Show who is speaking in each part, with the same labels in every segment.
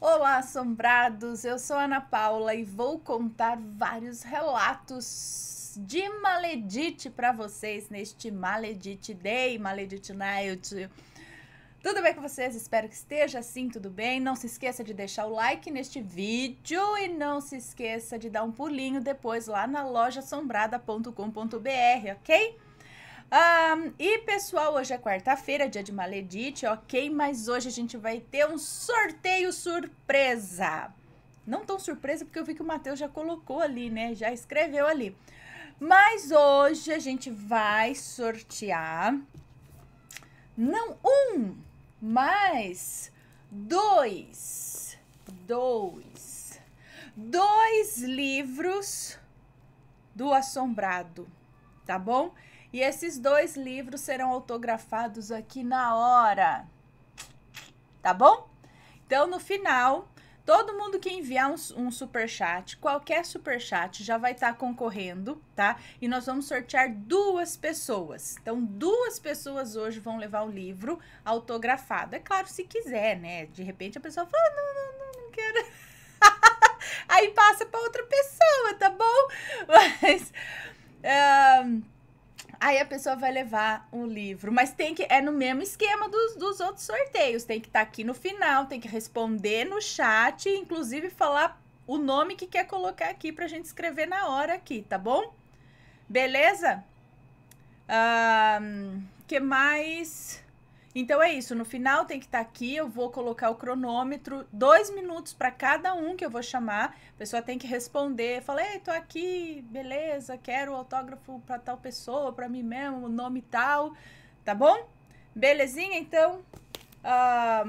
Speaker 1: Olá, assombrados! Eu sou Ana Paula e vou contar vários relatos de Maledite para vocês neste Maledite Day, Maledite Night. Tudo bem com vocês? Espero que esteja assim, tudo bem. Não se esqueça de deixar o like neste vídeo e não se esqueça de dar um pulinho depois lá na loja assombrada.com.br, ok? Um, e pessoal, hoje é quarta-feira, dia de Maledite, ok? Mas hoje a gente vai ter um sorteio surpresa. Não tão surpresa, porque eu vi que o Matheus já colocou ali, né? Já escreveu ali. Mas hoje a gente vai sortear. Não um, mas dois. Dois. Dois livros do Assombrado, tá bom? Tá bom? E esses dois livros serão autografados aqui na hora. Tá bom? Então, no final, todo mundo que enviar um, um super chat, qualquer super chat, já vai estar tá concorrendo, tá? E nós vamos sortear duas pessoas. Então, duas pessoas hoje vão levar o livro autografado. É claro, se quiser, né? De repente a pessoa fala: ah, não, não, não, não quero. Aí passa para outra pessoa, tá bom? Mas. Um Aí a pessoa vai levar um livro, mas tem que é no mesmo esquema dos, dos outros sorteios, tem que estar tá aqui no final, tem que responder no chat, inclusive falar o nome que quer colocar aqui para a gente escrever na hora aqui, tá bom? Beleza? O um, que mais? Então é isso, no final tem que estar tá aqui, eu vou colocar o cronômetro, dois minutos para cada um que eu vou chamar, a pessoa tem que responder, fala, ei, tô aqui, beleza, quero o autógrafo para tal pessoa, para mim mesmo, nome tal, tá bom? Belezinha, então, um, ah,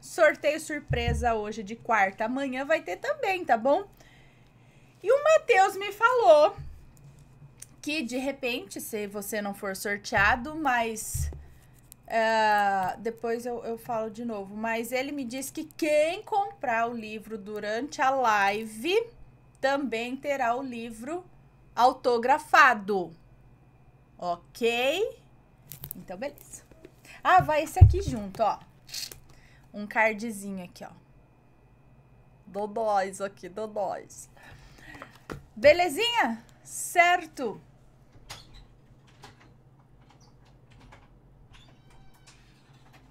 Speaker 1: sorteio surpresa hoje de quarta, amanhã vai ter também, tá bom? E o Matheus me falou que, de repente, se você não for sorteado, mas Uh, depois eu, eu falo de novo. Mas ele me disse que quem comprar o livro durante a live também terá o livro autografado. Ok? Então, beleza. Ah, vai esse aqui junto, ó. Um cardzinho aqui, ó. Dodóis aqui, dodóis. Belezinha? Certo.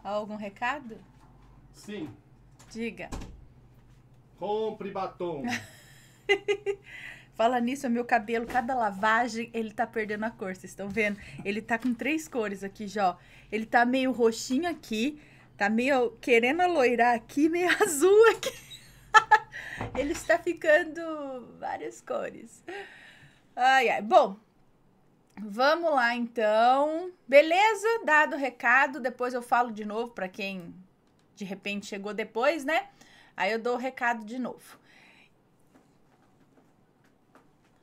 Speaker 1: Algum recado? Sim. Diga.
Speaker 2: Compre batom.
Speaker 1: Fala nisso, meu cabelo, cada lavagem, ele tá perdendo a cor, vocês estão vendo? Ele tá com três cores aqui, já. Ele tá meio roxinho aqui, tá meio querendo aloirar aqui, meio azul aqui. ele está ficando várias cores. Ai, ai. Bom, Vamos lá, então. Beleza? Dado o recado, depois eu falo de novo para quem de repente chegou depois, né? Aí eu dou o recado de novo.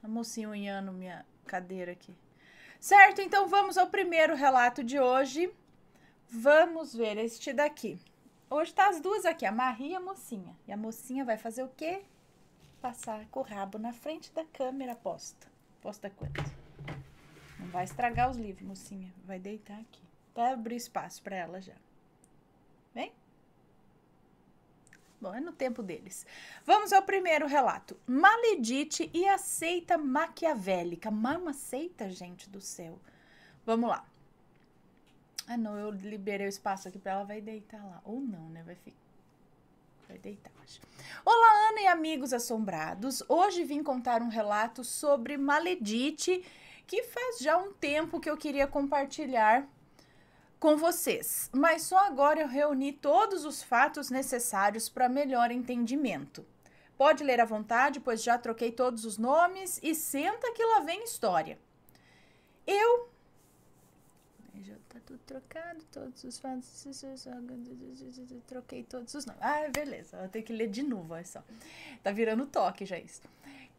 Speaker 1: A mocinha unhando minha cadeira aqui. Certo, então vamos ao primeiro relato de hoje. Vamos ver este daqui. Hoje tá as duas aqui, a Maria e a mocinha. E a mocinha vai fazer o quê? Passar com o rabo na frente da câmera posta. Posta quanto? Não vai estragar os livros, mocinha. Vai deitar aqui. Vai abrir espaço para ela já. Vem? Bom, é no tempo deles. Vamos ao primeiro relato. Maledite e a seita maquiavélica. Mama aceita seita, gente do céu. Vamos lá. Ah, não, eu liberei o espaço aqui para ela. Vai deitar lá. Ou não, né? Vai ficar. Vai deitar, acho. Olá, Ana e amigos assombrados. Hoje vim contar um relato sobre Maledite que faz já um tempo que eu queria compartilhar com vocês, mas só agora eu reuni todos os fatos necessários para melhor entendimento. Pode ler à vontade, pois já troquei todos os nomes e senta que lá vem história. Eu. Já tá tudo trocado, todos os fatos. Troquei todos os nomes. Ah, beleza, vou ter que ler de novo, olha só. Tá virando toque já isso.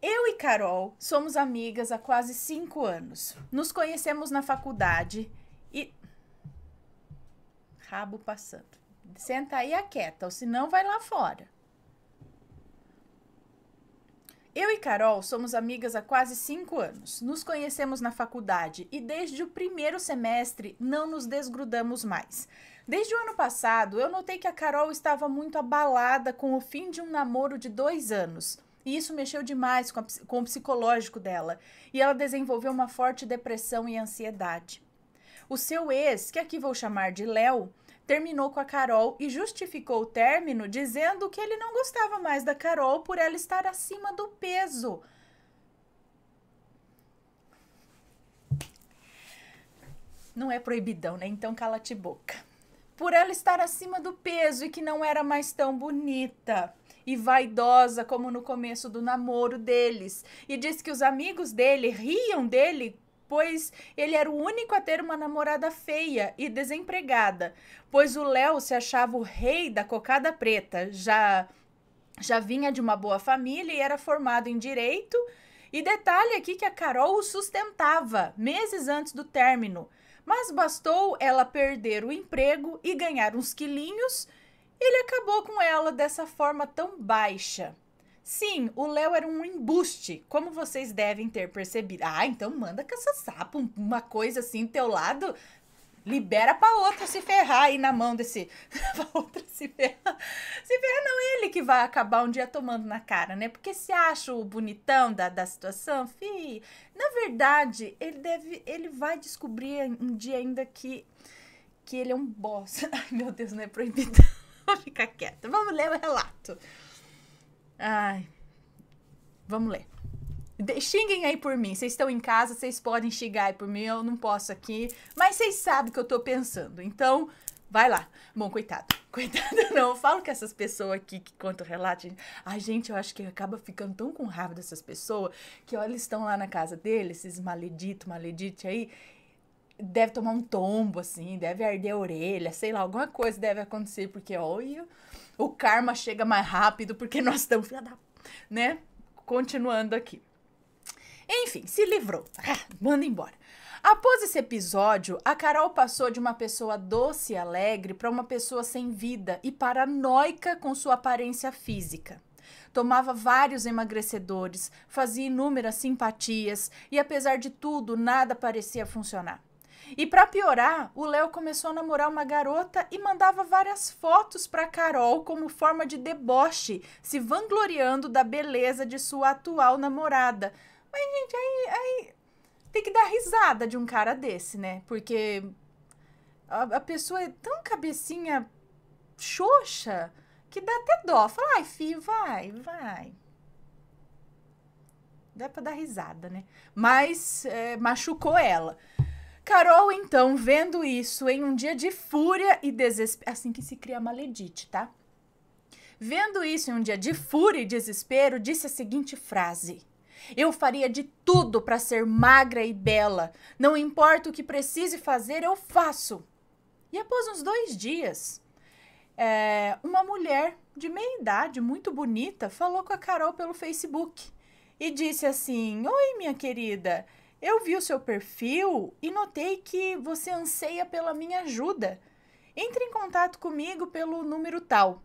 Speaker 1: Eu e Carol somos amigas há quase cinco anos. Nos conhecemos na faculdade e. Rabo passando. Senta aí aquieta, ou senão vai lá fora. Eu e Carol somos amigas há quase cinco anos. Nos conhecemos na faculdade e desde o primeiro semestre não nos desgrudamos mais. Desde o ano passado, eu notei que a Carol estava muito abalada com o fim de um namoro de dois anos e isso mexeu demais com, a, com o psicológico dela. E ela desenvolveu uma forte depressão e ansiedade. O seu ex, que aqui vou chamar de Léo, terminou com a Carol e justificou o término dizendo que ele não gostava mais da Carol por ela estar acima do peso. Não é proibidão, né? Então cala-te boca. Por ela estar acima do peso e que não era mais tão bonita e vaidosa como no começo do namoro deles, e diz que os amigos dele riam dele pois ele era o único a ter uma namorada feia e desempregada, pois o Léo se achava o rei da cocada preta, já já vinha de uma boa família e era formado em direito. E detalhe aqui que a Carol o sustentava meses antes do término, mas bastou ela perder o emprego e ganhar uns quilinhos ele acabou com ela dessa forma tão baixa. Sim, o Léo era um embuste, como vocês devem ter percebido. Ah, então manda caça-sapo, uma coisa assim, teu lado. Libera pra outra se ferrar aí na mão desse. pra outra se ferrar. Se ferrar, não ele que vai acabar um dia tomando na cara, né? Porque se acha o bonitão da, da situação, fi. Na verdade, ele deve. Ele vai descobrir um dia ainda que. que ele é um boss. Ai, meu Deus, não é proibido. Vou ficar quieta. Vamos ler o relato. Ai. Vamos ler. De xinguem aí por mim. Vocês estão em casa, vocês podem xingar aí por mim. Eu não posso aqui. Mas vocês sabem o que eu tô pensando. Então, vai lá. Bom, coitado. Coitado não. Eu falo que essas pessoas aqui que contam relato. Gente... gente, eu acho que acaba ficando tão com raiva dessas pessoas que, olha, eles estão lá na casa deles, esses maleditos, maledite aí deve tomar um tombo, assim, deve arder a orelha, sei lá, alguma coisa deve acontecer, porque olha, o karma chega mais rápido, porque nós estamos, né? Continuando aqui. Enfim, se livrou. Ah, manda embora. Após esse episódio, a Carol passou de uma pessoa doce e alegre para uma pessoa sem vida e paranoica com sua aparência física. Tomava vários emagrecedores, fazia inúmeras simpatias e, apesar de tudo, nada parecia funcionar. E para piorar, o Léo começou a namorar uma garota e mandava várias fotos para Carol como forma de deboche, se vangloriando da beleza de sua atual namorada. Mas gente, aí, aí tem que dar risada de um cara desse, né? Porque a, a pessoa é tão cabecinha xoxa que dá até dó. Fala, ai, filho, vai, vai dá para dar risada, né? Mas é, machucou ela. Carol, então, vendo isso em um dia de fúria e desespero. Assim que se cria Maledite, tá? Vendo isso em um dia de fúria e desespero, disse a seguinte frase. Eu faria de tudo para ser magra e bela. Não importa o que precise fazer, eu faço. E após uns dois dias, é, uma mulher de meia idade, muito bonita, falou com a Carol pelo Facebook e disse assim: Oi, minha querida, eu vi o seu perfil e notei que você anseia pela minha ajuda. Entre em contato comigo pelo número tal.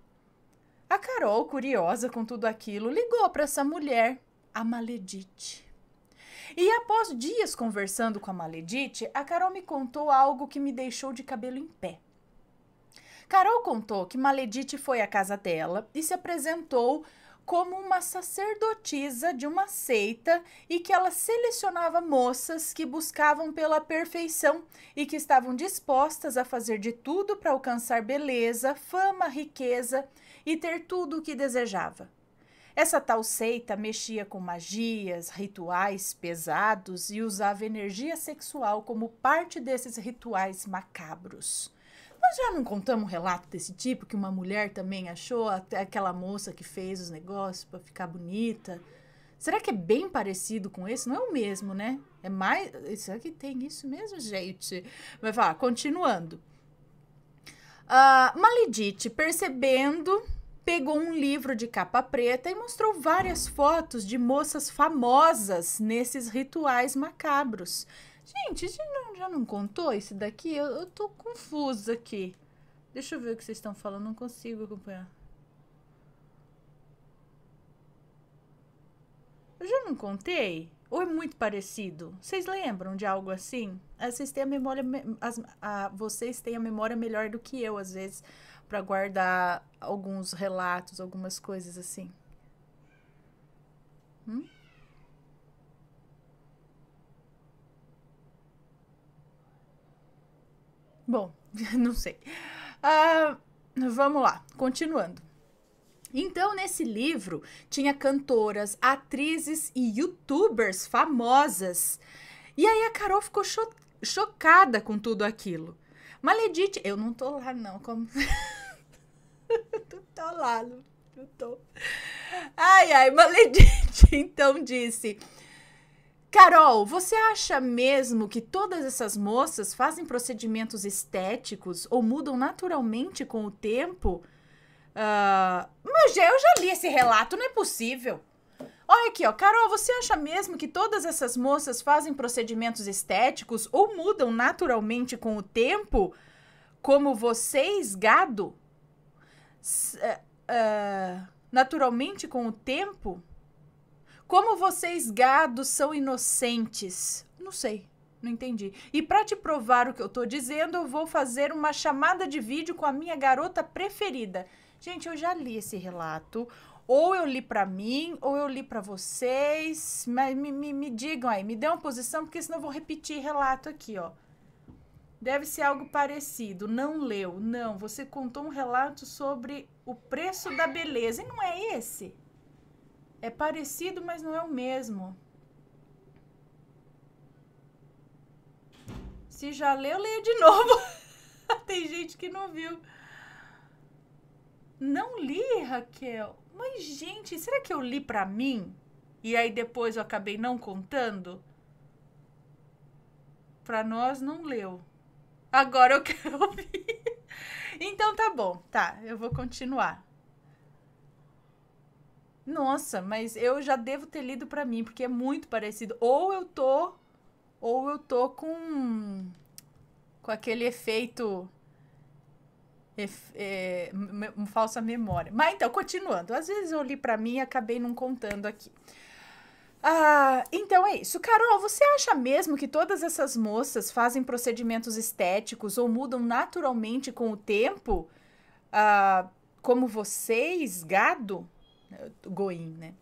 Speaker 1: A Carol, curiosa com tudo aquilo, ligou para essa mulher, a Maledite. E após dias conversando com a Maledite, a Carol me contou algo que me deixou de cabelo em pé. Carol contou que Maledite foi à casa dela e se apresentou como uma sacerdotisa de uma seita e que ela selecionava moças que buscavam pela perfeição e que estavam dispostas a fazer de tudo para alcançar beleza, fama, riqueza e ter tudo o que desejava. Essa tal seita mexia com magias, rituais pesados e usava energia sexual como parte desses rituais macabros. Nós já não contamos um relato desse tipo, que uma mulher também achou, até aquela moça que fez os negócios para ficar bonita. Será que é bem parecido com esse? Não é o mesmo, né? É mais. Será que tem isso mesmo, gente? Vai falar, continuando. Uh, ah, Maledite, percebendo, pegou um livro de capa preta e mostrou várias fotos de moças famosas nesses rituais macabros Gente, já não, já não contou isso daqui? Eu, eu tô confusa aqui. Deixa eu ver o que vocês estão falando, não consigo acompanhar. Eu já não contei? Ou é muito parecido? Vocês lembram de algo assim? Ah, vocês têm a memória. As, a, vocês têm a memória melhor do que eu, às vezes, para guardar alguns relatos, algumas coisas assim. Hum? Bom, não sei. Uh, vamos lá, continuando. Então, nesse livro, tinha cantoras, atrizes e youtubers famosas. E aí a Carol ficou cho chocada com tudo aquilo. Maledite, eu não tô lá, não. Como. não tô tá lá, não, não tô. Ai, ai, Maledite então disse. Carol, você acha mesmo que todas essas moças fazem procedimentos estéticos ou mudam naturalmente com o tempo? Uh, mas eu já li esse relato, não é possível. Olha aqui, ó. Carol, você acha mesmo que todas essas moças fazem procedimentos estéticos ou mudam naturalmente com o tempo? Como vocês, gado? S uh, naturalmente com o tempo? Como vocês gados são inocentes? Não sei. Não entendi. E para te provar o que eu tô dizendo, eu vou fazer uma chamada de vídeo com a minha garota preferida. Gente, eu já li esse relato. Ou eu li para mim, ou eu li para vocês. Mas me, me, me, digam aí, me dê uma posição, porque senão eu vou repetir relato aqui, ó. Deve ser algo parecido. Não leu. Não, você contou um relato sobre o preço da beleza. E não é esse? É parecido, mas não é o mesmo. Se já leu, leia de novo. Tem gente que não viu. Não li, Raquel. Mas, gente, será que eu li para mim? E aí depois eu acabei não contando? Para nós, não leu. Agora eu quero ouvir. Então tá bom, tá, eu vou continuar. Nossa, mas eu já devo ter lido para mim, porque é muito parecido. Ou eu tô. Ou eu tô com. Com aquele efeito. Efe, é, falsa memória. Mas então, continuando. Às vezes eu li para mim e acabei não contando aqui. Ah, então é isso. Carol, você acha mesmo que todas essas moças fazem procedimentos estéticos ou mudam naturalmente com o tempo? Ah, como vocês, gado? Goim, né?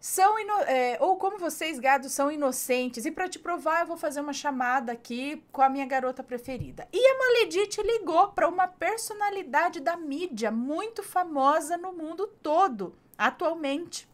Speaker 1: São é, ou como vocês, gados, são inocentes. E para te provar, eu vou fazer uma chamada aqui com a minha garota preferida. E a Maledite ligou para uma personalidade da mídia muito famosa no mundo todo, atualmente.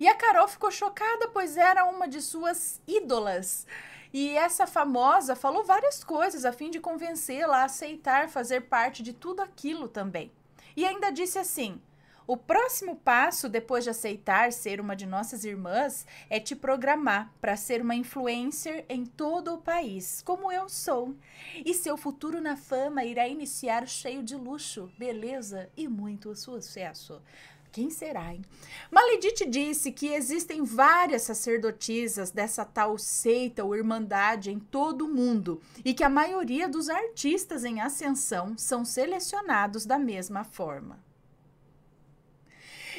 Speaker 1: E a Carol ficou chocada, pois era uma de suas ídolas. E essa famosa falou várias coisas a fim de convencê-la a aceitar fazer parte de tudo aquilo também. E ainda disse assim: o próximo passo, depois de aceitar ser uma de nossas irmãs, é te programar para ser uma influencer em todo o país, como eu sou. E seu futuro na fama irá iniciar cheio de luxo, beleza e muito sucesso. Quem será, hein? Maledite disse que existem várias sacerdotisas dessa tal seita ou irmandade em todo o mundo e que a maioria dos artistas em ascensão são selecionados da mesma forma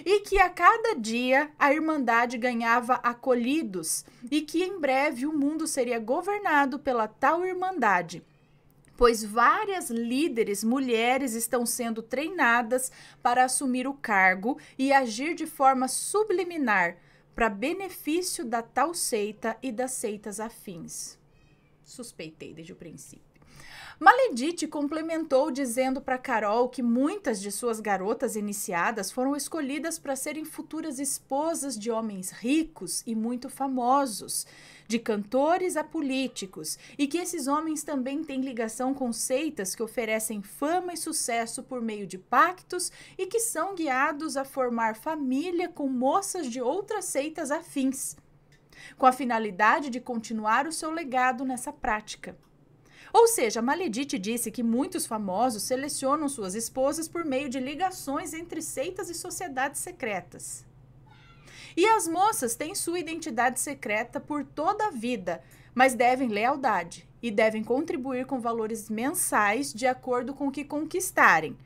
Speaker 1: e que a cada dia a Irmandade ganhava acolhidos e que em breve o mundo seria governado pela tal Irmandade pois várias líderes mulheres estão sendo treinadas para assumir o cargo e agir de forma subliminar para benefício da tal seita e das seitas afins. Suspeitei desde o princípio. Maledite complementou dizendo para Carol que muitas de suas garotas iniciadas foram escolhidas para serem futuras esposas de homens ricos e muito famosos, de cantores a políticos, e que esses homens também têm ligação com seitas que oferecem fama e sucesso por meio de pactos e que são guiados a formar família com moças de outras seitas afins, com a finalidade de continuar o seu legado nessa prática. Ou seja, Maledite disse que muitos famosos selecionam suas esposas por meio de ligações entre seitas e sociedades secretas. E as moças têm sua identidade secreta por toda a vida, mas devem lealdade e devem contribuir com valores mensais de acordo com o que conquistarem,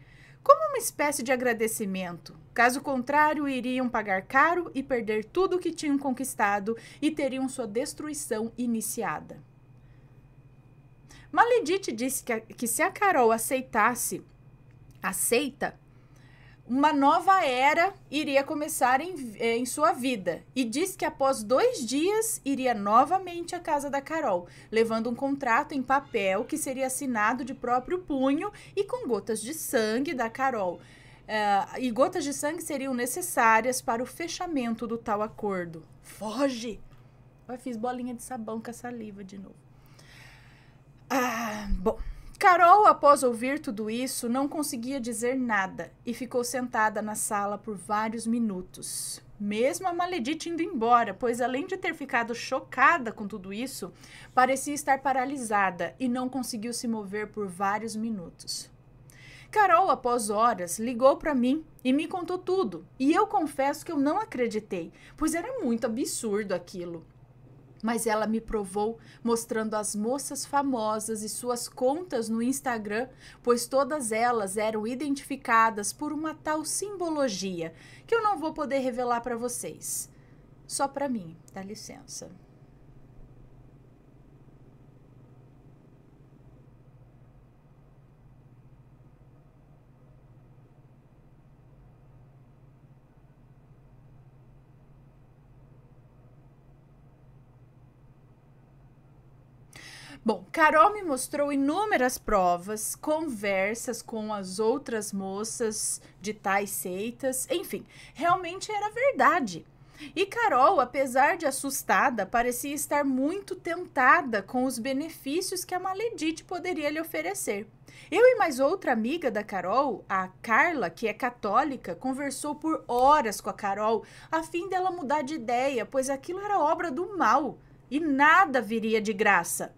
Speaker 1: como uma espécie de agradecimento. Caso contrário, iriam pagar caro e perder tudo o que tinham conquistado e teriam sua destruição iniciada. Maledite disse que, que se a Carol aceitasse, aceita, uma nova era iria começar em, eh, em sua vida e disse que após dois dias iria novamente à casa da Carol, levando um contrato em papel que seria assinado de próprio punho e com gotas de sangue da Carol. Uh, e gotas de sangue seriam necessárias para o fechamento do tal acordo. Foge! Eu fiz bolinha de sabão com a saliva de novo. Ah, bom. Carol, após ouvir tudo isso, não conseguia dizer nada e ficou sentada na sala por vários minutos. Mesmo a Maledite indo embora, pois além de ter ficado chocada com tudo isso, parecia estar paralisada e não conseguiu se mover por vários minutos. Carol, após horas, ligou para mim e me contou tudo, e eu confesso que eu não acreditei, pois era muito absurdo aquilo. Mas ela me provou mostrando as moças famosas e suas contas no Instagram, pois todas elas eram identificadas por uma tal simbologia que eu não vou poder revelar para vocês. Só para mim, dá licença. Bom, Carol me mostrou inúmeras provas, conversas com as outras moças de tais seitas, enfim, realmente era verdade. E Carol, apesar de assustada, parecia estar muito tentada com os benefícios que a Maledite poderia lhe oferecer. Eu e mais outra amiga da Carol, a Carla, que é católica, conversou por horas com a Carol a fim dela mudar de ideia, pois aquilo era obra do mal e nada viria de graça.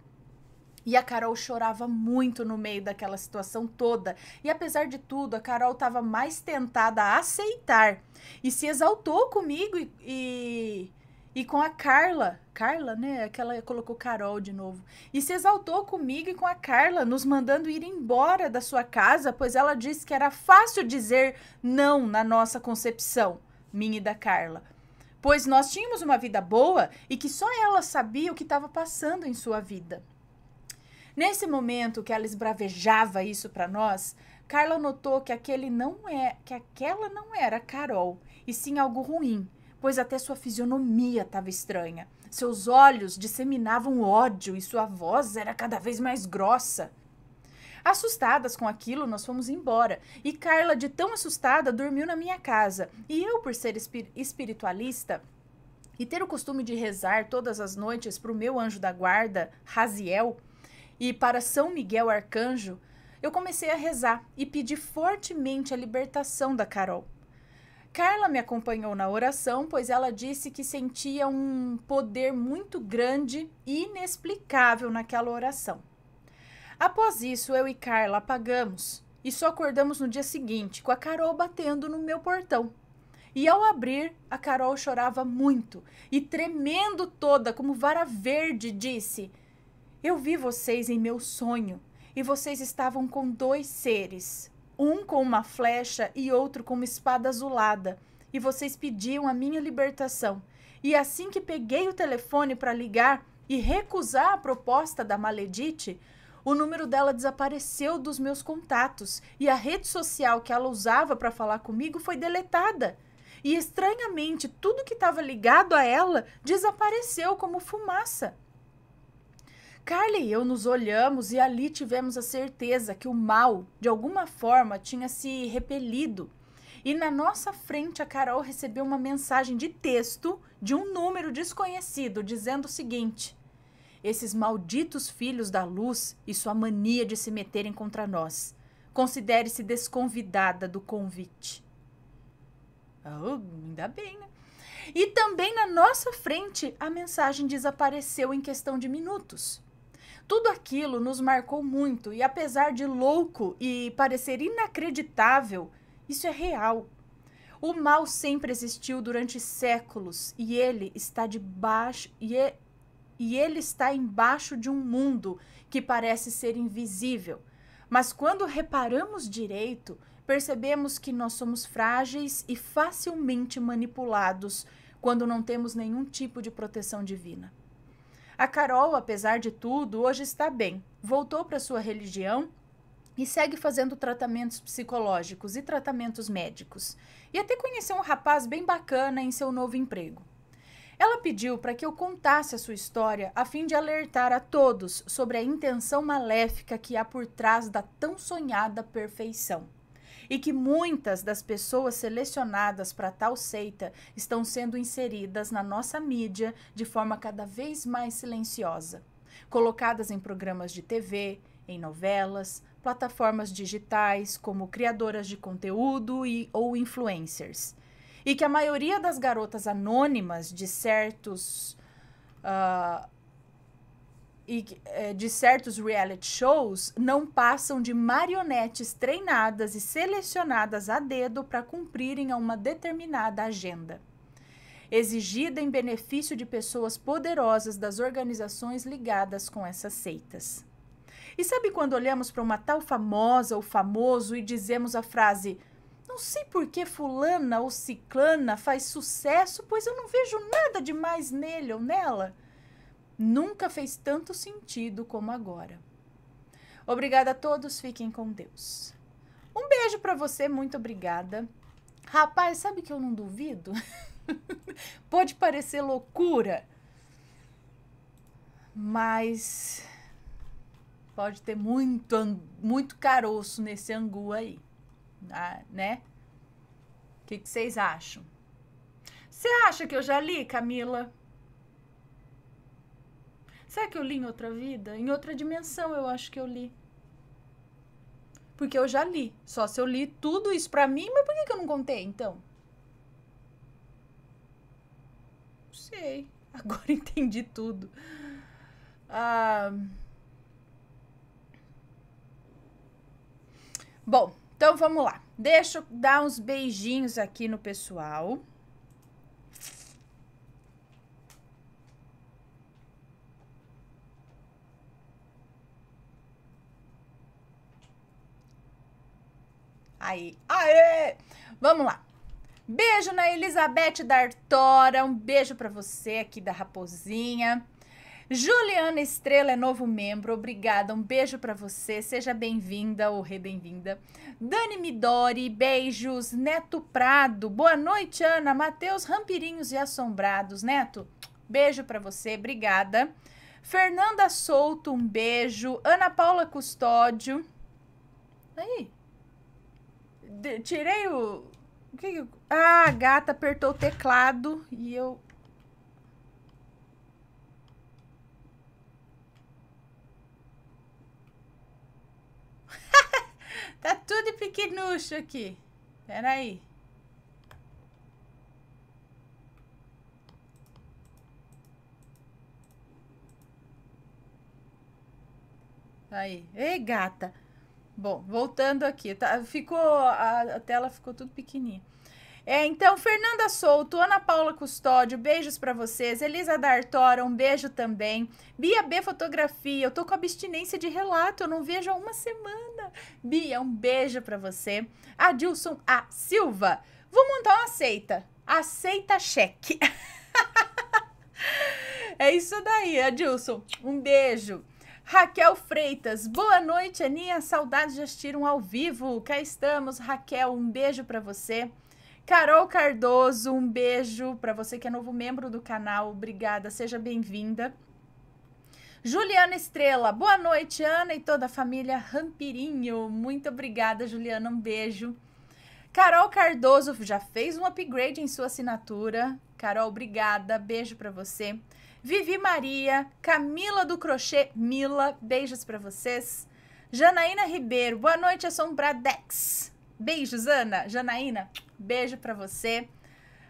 Speaker 1: E a Carol chorava muito no meio daquela situação toda. E apesar de tudo, a Carol estava mais tentada a aceitar. E se exaltou comigo e, e, e, com a Carla. Carla, né? Aquela colocou Carol de novo. E se exaltou comigo e com a Carla, nos mandando ir embora da sua casa, pois ela disse que era fácil dizer não na nossa concepção, minha e da Carla. Pois nós tínhamos uma vida boa e que só ela sabia o que estava passando em sua vida. Nesse momento que ela esbravejava isso para nós, Carla notou que aquele não é, que aquela não era Carol, e sim algo ruim, pois até sua fisionomia estava estranha. Seus olhos disseminavam ódio e sua voz era cada vez mais grossa. Assustadas com aquilo, nós fomos embora. E Carla, de tão assustada, dormiu na minha casa. E eu, por ser espir espiritualista e ter o costume de rezar todas as noites para o meu anjo da guarda, Raziel, e para São Miguel Arcanjo, eu comecei a rezar e pedi fortemente a libertação da Carol. Carla me acompanhou na oração, pois ela disse que sentia um poder muito grande e inexplicável naquela oração. Após isso, eu e Carla apagamos e só acordamos no dia seguinte com a Carol batendo no meu portão. E ao abrir, a Carol chorava muito e, tremendo toda como vara verde, disse: eu vi vocês em meu sonho e vocês estavam com dois seres, um com uma flecha e outro com uma espada azulada, e vocês pediam a minha libertação. E assim que peguei o telefone para ligar e recusar a proposta da Maledite, o número dela desapareceu dos meus contatos e a rede social que ela usava para falar comigo foi deletada. E estranhamente, tudo que estava ligado a ela desapareceu como fumaça. Carly e eu nos olhamos e ali tivemos a certeza que o mal, de alguma forma, tinha se repelido. E na nossa frente, a Carol recebeu uma mensagem de texto de um número desconhecido dizendo o seguinte: Esses malditos filhos da luz e sua mania de se meterem contra nós. Considere-se desconvidada do convite. Oh, ainda bem, né? E também na nossa frente, a mensagem desapareceu em questão de minutos. Tudo aquilo nos marcou muito e, apesar de louco e parecer inacreditável, isso é real. O mal sempre existiu durante séculos e ele está debaixo e, é, e ele está embaixo de um mundo que parece ser invisível. Mas quando reparamos direito, percebemos que nós somos frágeis e facilmente manipulados quando não temos nenhum tipo de proteção divina. A Carol, apesar de tudo, hoje está bem. Voltou para sua religião e segue fazendo tratamentos psicológicos e tratamentos médicos. E até conheceu um rapaz bem bacana em seu novo emprego. Ela pediu para que eu contasse a sua história a fim de alertar a todos sobre a intenção maléfica que há por trás da tão sonhada perfeição e que muitas das pessoas selecionadas para tal seita estão sendo inseridas na nossa mídia de forma cada vez mais silenciosa, colocadas em programas de TV, em novelas, plataformas digitais como criadoras de conteúdo e ou influencers. E que a maioria das garotas anônimas de certos uh, e é, de certos reality shows não passam de marionetes treinadas e selecionadas a dedo para cumprirem a uma determinada agenda, exigida em benefício de pessoas poderosas das organizações ligadas com essas seitas. E sabe quando olhamos para uma tal famosa ou famoso e dizemos a frase: Não sei por que Fulana ou Ciclana faz sucesso, pois eu não vejo nada demais nele ou nela? Nunca fez tanto sentido como agora. Obrigada a todos, fiquem com Deus. Um beijo para você, muito obrigada. Rapaz, sabe que eu não duvido? Pode parecer loucura, mas pode ter muito, muito caroço nesse angu aí, né? O que, que vocês acham? Você acha que eu já li, Camila? Será que eu li em outra vida? Em outra dimensão, eu acho que eu li. Porque eu já li. Só se eu li tudo isso pra mim, mas por que, que eu não contei, então? Não sei. Agora entendi tudo. Ah... Bom, então vamos lá. Deixa eu dar uns beijinhos aqui no pessoal. Aí, aê! Vamos lá. Beijo na Elizabeth D'Artora, um beijo para você aqui da Raposinha. Juliana Estrela é novo membro, obrigada, um beijo para você, seja bem-vinda ou re-bem-vinda. Dani Midori, beijos. Neto Prado, boa noite, Ana. Matheus Rampirinhos e Assombrados, Neto, beijo para você, obrigada. Fernanda Souto, um beijo. Ana Paula Custódio. Aí, tirei o. o que que... Ah, a gata apertou o teclado e eu. tá tudo pequenucho aqui. Peraí. Aí. Ei, gata. Bom, voltando aqui, tá? Ficou a, a tela ficou tudo pequenininha. É, então, Fernanda Souto, Ana Paula Custódio, beijos para vocês. Elisa D'Artora, um beijo também. Bia B Fotografia, eu tô com abstinência de relato, eu não vejo há uma semana. Bia, um beijo para você. Adilson A. Silva, vou montar uma seita. Aceita cheque. é isso daí, Adilson. Um beijo. Raquel Freitas, boa noite, Aninha. Saudades de assistir um ao vivo. Cá estamos, Raquel. Um beijo para você. Carol Cardoso, um beijo para você que é novo membro do canal. Obrigada, seja bem-vinda. Juliana Estrela, boa noite, Ana e toda a família Rampirinho. Muito obrigada, Juliana, um beijo. Carol Cardoso já fez um upgrade em sua assinatura. Carol, obrigada, beijo para você. Vivi Maria, Camila do Crochê Mila, beijos para vocês. Janaína Ribeiro, boa noite, Assombradex. Beijos, Ana. Janaína, beijo para você.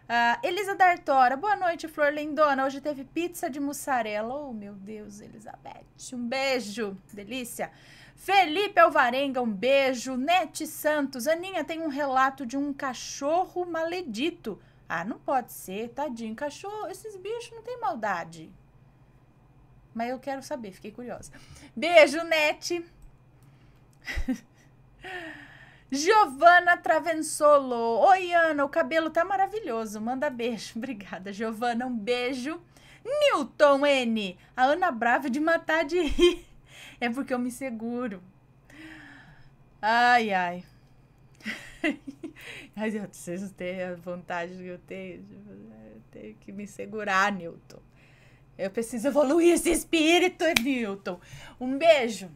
Speaker 1: Uh, Elisa Dartora, boa noite, Flor Lendona. Hoje teve pizza de mussarela. Oh, meu Deus, Elizabeth. Um beijo, delícia. Felipe Alvarenga, um beijo. Nete Santos, Aninha tem um relato de um cachorro maledito ah, não pode ser, tadinho, cachorro, esses bichos não têm maldade. Mas eu quero saber, fiquei curiosa. Beijo, Nete. Giovana Travensolo. Oi, Ana, o cabelo tá maravilhoso. Manda beijo. Obrigada, Giovana. Um beijo. Newton N. A Ana brava de matar de rir. É porque eu me seguro. Ai, ai. Mas eu, vocês não têm a vontade que eu tenho. Eu tenho que me segurar, Newton. Eu preciso evoluir esse espírito, Newton. Um beijo.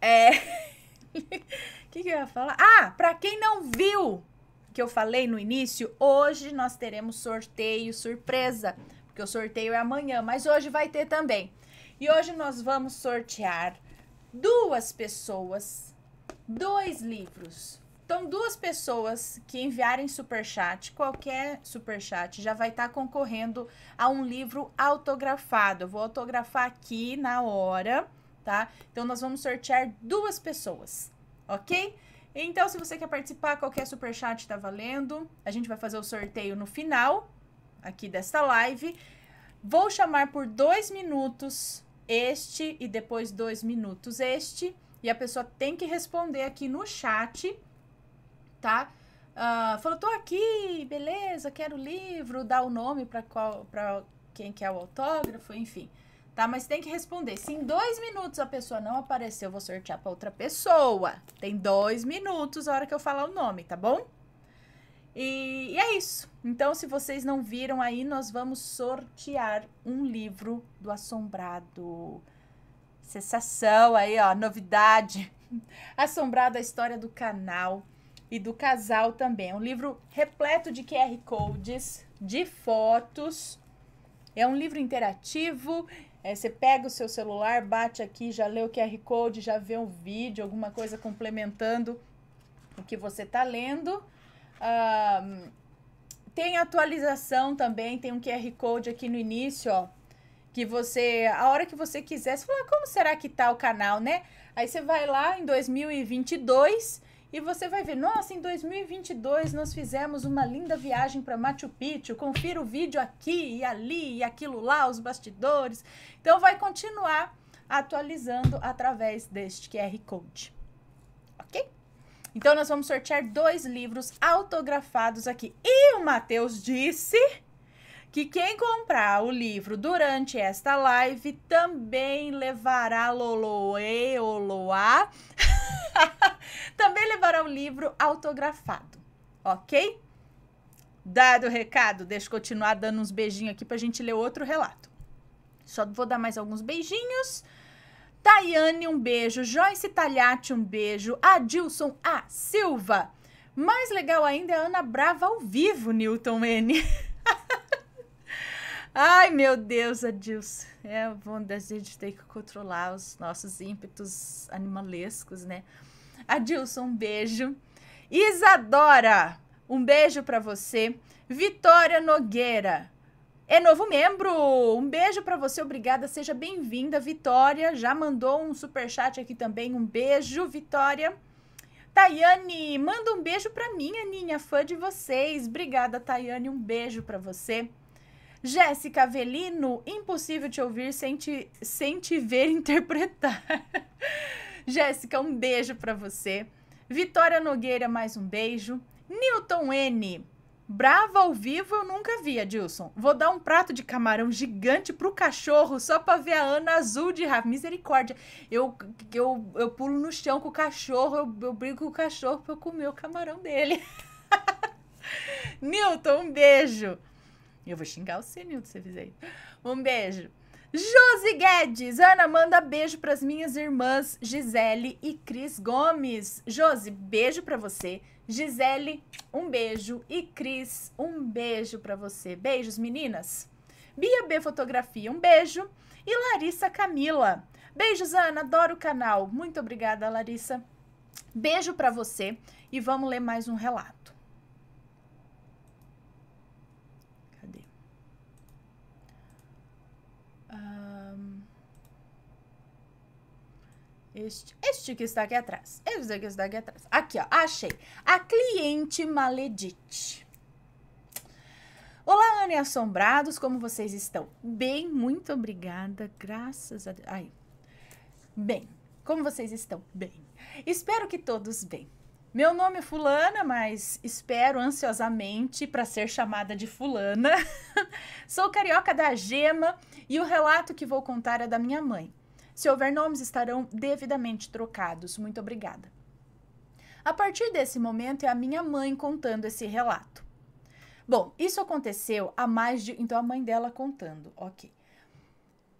Speaker 1: É. O que, que eu ia falar? Ah, para quem não viu que eu falei no início, hoje nós teremos sorteio surpresa. Porque o sorteio é amanhã, mas hoje vai ter também. E hoje nós vamos sortear duas pessoas, dois livros então, duas pessoas que enviarem superchat, qualquer superchat, já vai estar tá concorrendo a um livro autografado. Eu vou autografar aqui na hora, tá? Então, nós vamos sortear duas pessoas, ok? Então, se você quer participar, qualquer superchat tá valendo. A gente vai fazer o sorteio no final, aqui desta live. Vou chamar por dois minutos este e depois dois minutos este. E a pessoa tem que responder aqui no chat tá? Uh, falou, tô aqui, beleza, quero o livro, dá o nome para qual, para quem quer é o autógrafo, enfim, tá? Mas tem que responder. Se em dois minutos a pessoa não apareceu, eu vou sortear para outra pessoa. Tem dois minutos a hora que eu falar o nome, tá bom? E, e, é isso. Então, se vocês não viram aí, nós vamos sortear um livro do Assombrado. Sensação aí, ó, novidade. Assombrado a história do canal e do casal também. É um livro repleto de QR codes, de fotos. É um livro interativo. É, você pega o seu celular, bate aqui, já lê o QR Code, já vê um vídeo, alguma coisa complementando o que você está lendo. tem atualização também, tem um QR Code aqui no início, ó. Que você, a hora que você quiser, você fala, como será que tá o canal, né? Aí você vai lá em 2022 e você vai ver, nossa, em 2022 nós fizemos uma linda viagem para Machu Picchu. Confira o vídeo aqui e ali e aquilo lá, os bastidores. Então vai continuar atualizando através deste QR Code. OK? Então nós vamos sortear dois livros autografados aqui. E o Matheus disse que quem comprar o livro durante esta live também levará Loloê Oloá Também levará o livro autografado, ok? Dado o recado, deixa eu continuar dando uns beijinhos aqui pra gente ler outro relato. Só vou dar mais alguns beijinhos. Tayane, um beijo. Joyce Talhati, um beijo. Adilson A. Ah, Silva. Mais legal ainda é a Ana Brava ao vivo, Newton N. Ai, meu Deus, Adilson é onde a gente tem que controlar os nossos ímpetos animalescos, né? Adilson, um beijo. Isadora, um beijo para você. Vitória Nogueira, é novo membro. Um beijo para você, obrigada, seja bem-vinda, Vitória. Já mandou um super chat aqui também. Um beijo, Vitória. Tayane, manda um beijo para mim, Aninha, fã de vocês. Obrigada, Tayane, um beijo para você. Jéssica Avelino, impossível te ouvir sem te, sem te ver interpretar. Jéssica, um beijo para você. Vitória Nogueira, mais um beijo. Newton N. Brava ao vivo eu nunca vi, Adilson. Vou dar um prato de camarão gigante pro cachorro só pra ver a Ana Azul de raiva. Misericórdia. Eu, eu, eu pulo no chão com o cachorro, eu, eu brigo com o cachorro pra eu comer o camarão dele. Newton, um beijo. Eu vou xingar o sininho se você fizer Um beijo. Josi Guedes, Ana, manda beijo para as minhas irmãs Gisele e Cris Gomes. Josi, beijo para você. Gisele, um beijo. E Cris, um beijo para você. Beijos, meninas. Bia B Fotografia, um beijo. E Larissa Camila. Beijos, Ana, adoro o canal. Muito obrigada, Larissa. Beijo para você e vamos ler mais um relato. Este, este que está aqui atrás. Este que está aqui atrás. Aqui, ó. Achei. A cliente maledite. Olá, Anne Assombrados, como vocês estão? Bem, muito obrigada, graças a Deus. Ai. Bem, como vocês estão? Bem. Espero que todos bem. Meu nome é Fulana, mas espero ansiosamente para ser chamada de Fulana. Sou carioca da Gema e o relato que vou contar é da minha mãe. Se houver nomes, estarão devidamente trocados. Muito obrigada. A partir desse momento é a minha mãe contando esse relato. Bom, isso aconteceu há mais de. Então, a mãe dela contando, ok.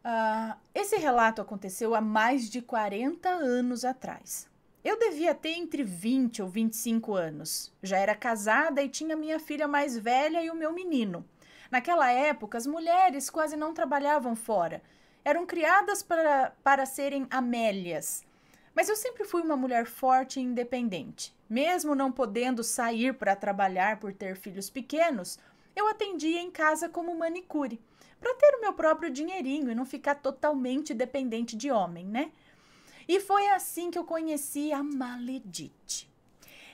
Speaker 1: Uh, esse relato aconteceu há mais de 40 anos atrás. Eu devia ter entre 20 ou 25 anos. Já era casada e tinha minha filha mais velha e o meu menino. Naquela época, as mulheres quase não trabalhavam fora eram criadas para, para serem Amélias. Mas eu sempre fui uma mulher forte e independente. Mesmo não podendo sair para trabalhar por ter filhos pequenos, eu atendia em casa como manicure, para ter o meu próprio dinheirinho e não ficar totalmente dependente de homem, né? E foi assim que eu conheci a Maledite.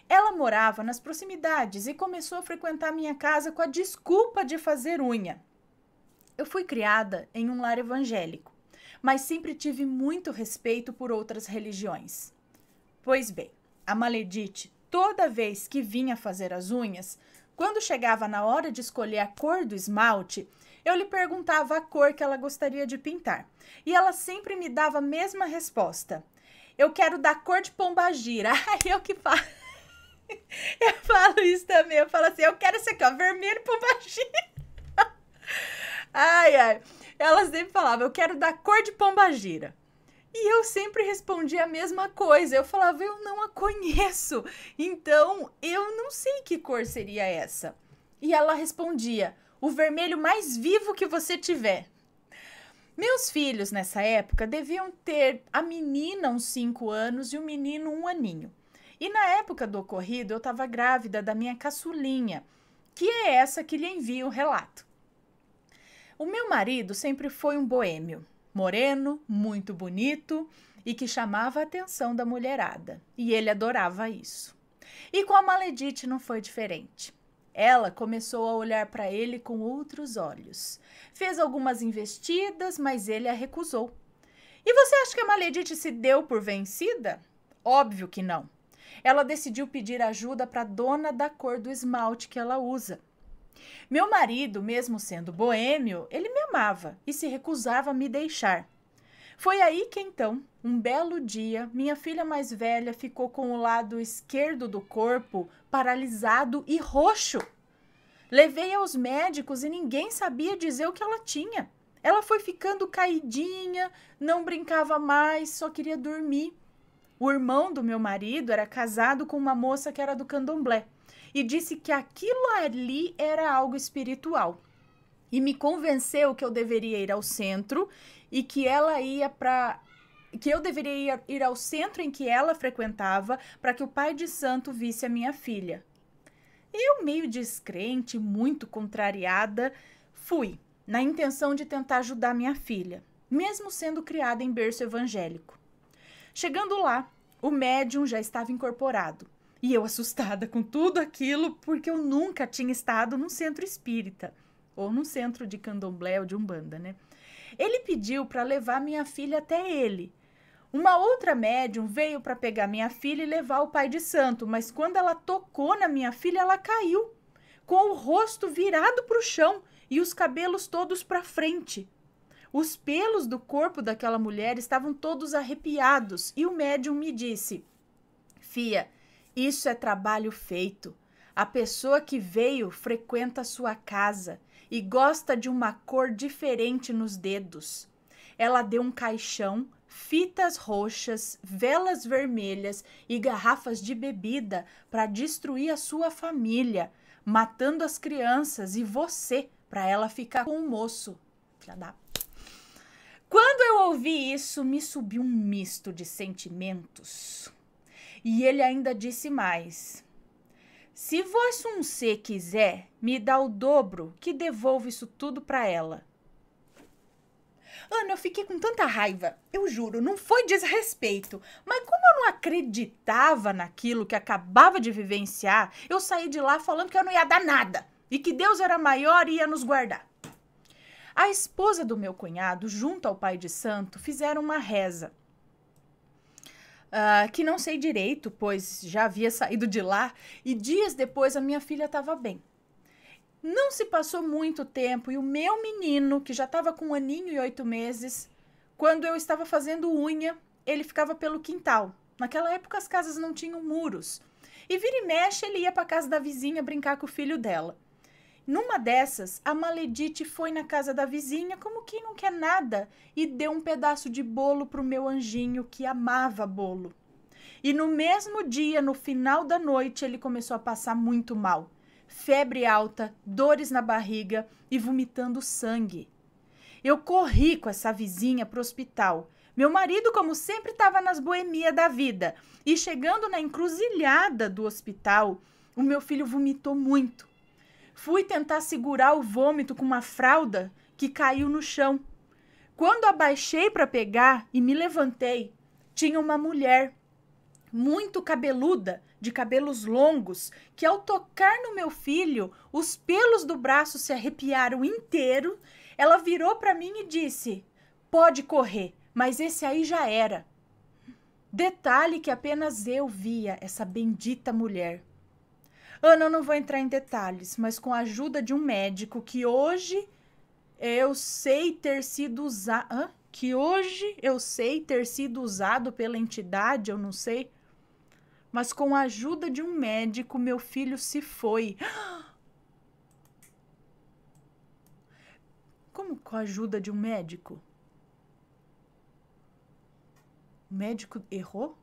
Speaker 1: Ela morava nas proximidades e começou a frequentar minha casa com a desculpa de fazer unha. Eu fui criada em um lar evangélico, mas sempre tive muito respeito por outras religiões. Pois bem, a Maledite, toda vez que vinha fazer as unhas, quando chegava na hora de escolher a cor do esmalte, eu lhe perguntava a cor que ela gostaria de pintar. E ela sempre me dava a mesma resposta. Eu quero da cor de pombagira. Aí eu que falo. Eu falo isso também. Eu falo assim: eu quero esse aqui, ó, vermelho pombagira. Ai, ai. Ela sempre falava, eu quero da cor de pombagira. E eu sempre respondia a mesma coisa. Eu falava, eu não a conheço. Então, eu não sei que cor seria essa. E ela respondia, o vermelho mais vivo que você tiver. Meus filhos, nessa época, deviam ter a menina uns 5 anos e o menino um aninho. E na época do ocorrido, eu estava grávida da minha caçulinha, que é essa que lhe envia o relato. O meu marido sempre foi um boêmio, moreno, muito bonito e que chamava a atenção da mulherada, e ele adorava isso. E com a Maledite não foi diferente. Ela começou a olhar para ele com outros olhos. Fez algumas investidas, mas ele a recusou. E você acha que a Maledite se deu por vencida? Óbvio que não. Ela decidiu pedir ajuda para a dona da cor do esmalte que ela usa. Meu marido, mesmo sendo boêmio, ele me amava e se recusava a me deixar. Foi aí que então, um belo dia, minha filha mais velha ficou com o lado esquerdo do corpo paralisado e roxo. Levei aos médicos e ninguém sabia dizer o que ela tinha. Ela foi ficando caidinha, não brincava mais, só queria dormir. O irmão do meu marido era casado com uma moça que era do candomblé e disse que aquilo ali era algo espiritual. E me convenceu que eu deveria ir ao centro e que ela ia para que eu deveria ir ao centro em que ela frequentava para que o pai de santo visse a minha filha. Eu, meio descrente, muito contrariada, fui, na intenção de tentar ajudar minha filha, mesmo sendo criada em berço evangélico. Chegando lá, o médium já estava incorporado e eu assustada com tudo aquilo, porque eu nunca tinha estado num centro espírita, ou num centro de candomblé ou de umbanda, né? Ele pediu para levar minha filha até ele. Uma outra médium veio para pegar minha filha e levar o pai de santo, mas quando ela tocou na minha filha, ela caiu, com o rosto virado para o chão e os cabelos todos para frente. Os pelos do corpo daquela mulher estavam todos arrepiados e o médium me disse: Fia, isso é trabalho feito. A pessoa que veio frequenta sua casa e gosta de uma cor diferente nos dedos. Ela deu um caixão, fitas roxas, velas vermelhas e garrafas de bebida para destruir a sua família, matando as crianças e você para ela ficar com o moço. Já dá. Quando eu ouvi isso, me subiu um misto de sentimentos. E ele ainda disse mais: Se vosso um ser quiser, me dá o dobro, que devolvo isso tudo para ela. Ana, eu fiquei com tanta raiva. Eu juro, não foi desrespeito. Mas como eu não acreditava naquilo que acabava de vivenciar, eu saí de lá falando que eu não ia dar nada e que Deus era maior e ia nos guardar. A esposa do meu cunhado, junto ao pai de santo, fizeram uma reza. Uh, que não sei direito, pois já havia saído de lá, e dias depois a minha filha estava bem. Não se passou muito tempo e o meu menino, que já estava com um aninho e oito meses, quando eu estava fazendo unha, ele ficava pelo quintal. Naquela época as casas não tinham muros. E vira e mexe ele ia para casa da vizinha brincar com o filho dela. Numa dessas, a maledite foi na casa da vizinha como quem não quer nada e deu um pedaço de bolo pro meu anjinho que amava bolo. E no mesmo dia, no final da noite, ele começou a passar muito mal. Febre alta, dores na barriga e vomitando sangue. Eu corri com essa vizinha pro hospital. Meu marido, como sempre, estava nas boemias da vida. E chegando na encruzilhada do hospital, o meu filho vomitou muito. Fui tentar segurar o vômito com uma fralda que caiu no chão. Quando abaixei para pegar e me levantei, tinha uma mulher muito cabeluda, de cabelos longos, que ao tocar no meu filho, os pelos do braço se arrepiaram inteiro. Ela virou para mim e disse: "Pode correr, mas esse aí já era". Detalhe que apenas eu via essa bendita mulher. Ana, eu não vou entrar em detalhes, mas com a ajuda de um médico que hoje eu sei ter sido usado. Que hoje eu sei ter sido usado pela entidade, eu não sei. Mas com a ajuda de um médico, meu filho se foi. Como com a ajuda de um médico? O médico errou?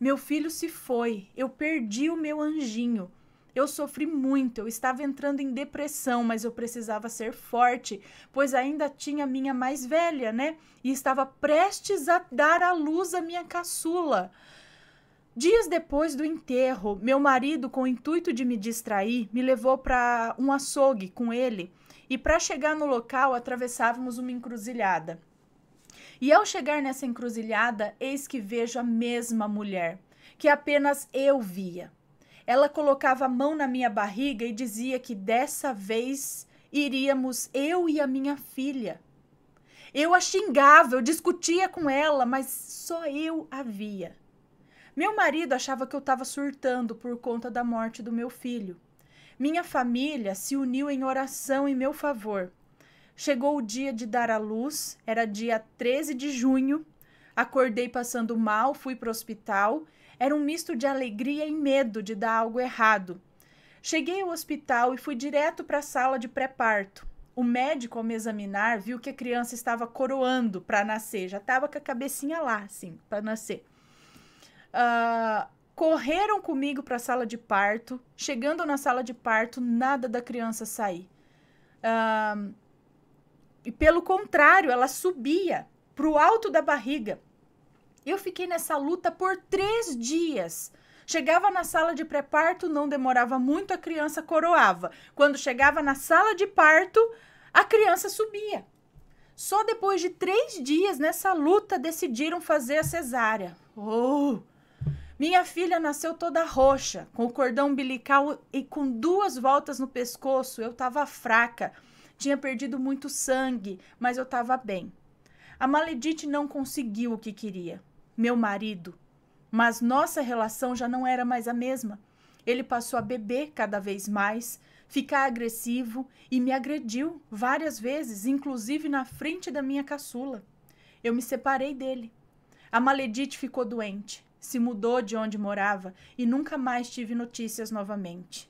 Speaker 1: Meu filho se foi, eu perdi o meu anjinho. Eu sofri muito, eu estava entrando em depressão, mas eu precisava ser forte, pois ainda tinha minha mais velha, né? E estava prestes a dar à luz a minha caçula. Dias depois do enterro, meu marido, com o intuito de me distrair, me levou para um açougue com ele. E para chegar no local, atravessávamos uma encruzilhada. E ao chegar nessa encruzilhada, eis que vejo a mesma mulher, que apenas eu via. Ela colocava a mão na minha barriga e dizia que dessa vez iríamos eu e a minha filha. Eu a xingava, eu discutia com ela, mas só eu a via. Meu marido achava que eu estava surtando por conta da morte do meu filho. Minha família se uniu em oração em meu favor Chegou o dia de dar à luz, era dia 13 de junho. Acordei passando mal, fui para o hospital. Era um misto de alegria e medo de dar algo errado. Cheguei ao hospital e fui direto para a sala de pré-parto. O médico, ao me examinar, viu que a criança estava coroando para nascer, já estava com a cabecinha lá, assim, para nascer. Uh, correram comigo para a sala de parto. Chegando na sala de parto, nada da criança sair. Uh, e pelo contrário, ela subia para o alto da barriga. Eu fiquei nessa luta por três dias. Chegava na sala de pré-parto, não demorava muito, a criança coroava. Quando chegava na sala de parto, a criança subia. Só depois de três dias nessa luta decidiram fazer a cesárea. Oh! Minha filha nasceu toda roxa, com o cordão umbilical e com duas voltas no pescoço. Eu estava fraca. Tinha perdido muito sangue, mas eu estava bem. A Maledite não conseguiu o que queria, meu marido. Mas nossa relação já não era mais a mesma. Ele passou a beber cada vez mais, ficar agressivo e me agrediu várias vezes, inclusive na frente da minha caçula. Eu me separei dele. A Maledite ficou doente, se mudou de onde morava e nunca mais tive notícias novamente.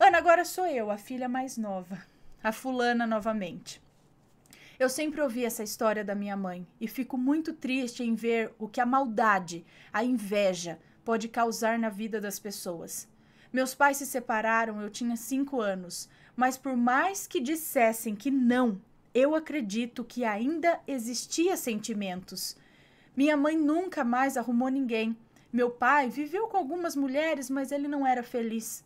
Speaker 1: Ana, agora sou eu, a filha mais nova a fulana novamente. Eu sempre ouvi essa história da minha mãe e fico muito triste em ver o que a maldade, a inveja, pode causar na vida das pessoas. Meus pais se separaram, eu tinha cinco anos, mas por mais que dissessem que não, eu acredito que ainda existia sentimentos. Minha mãe nunca mais arrumou ninguém. Meu pai viveu com algumas mulheres, mas ele não era feliz.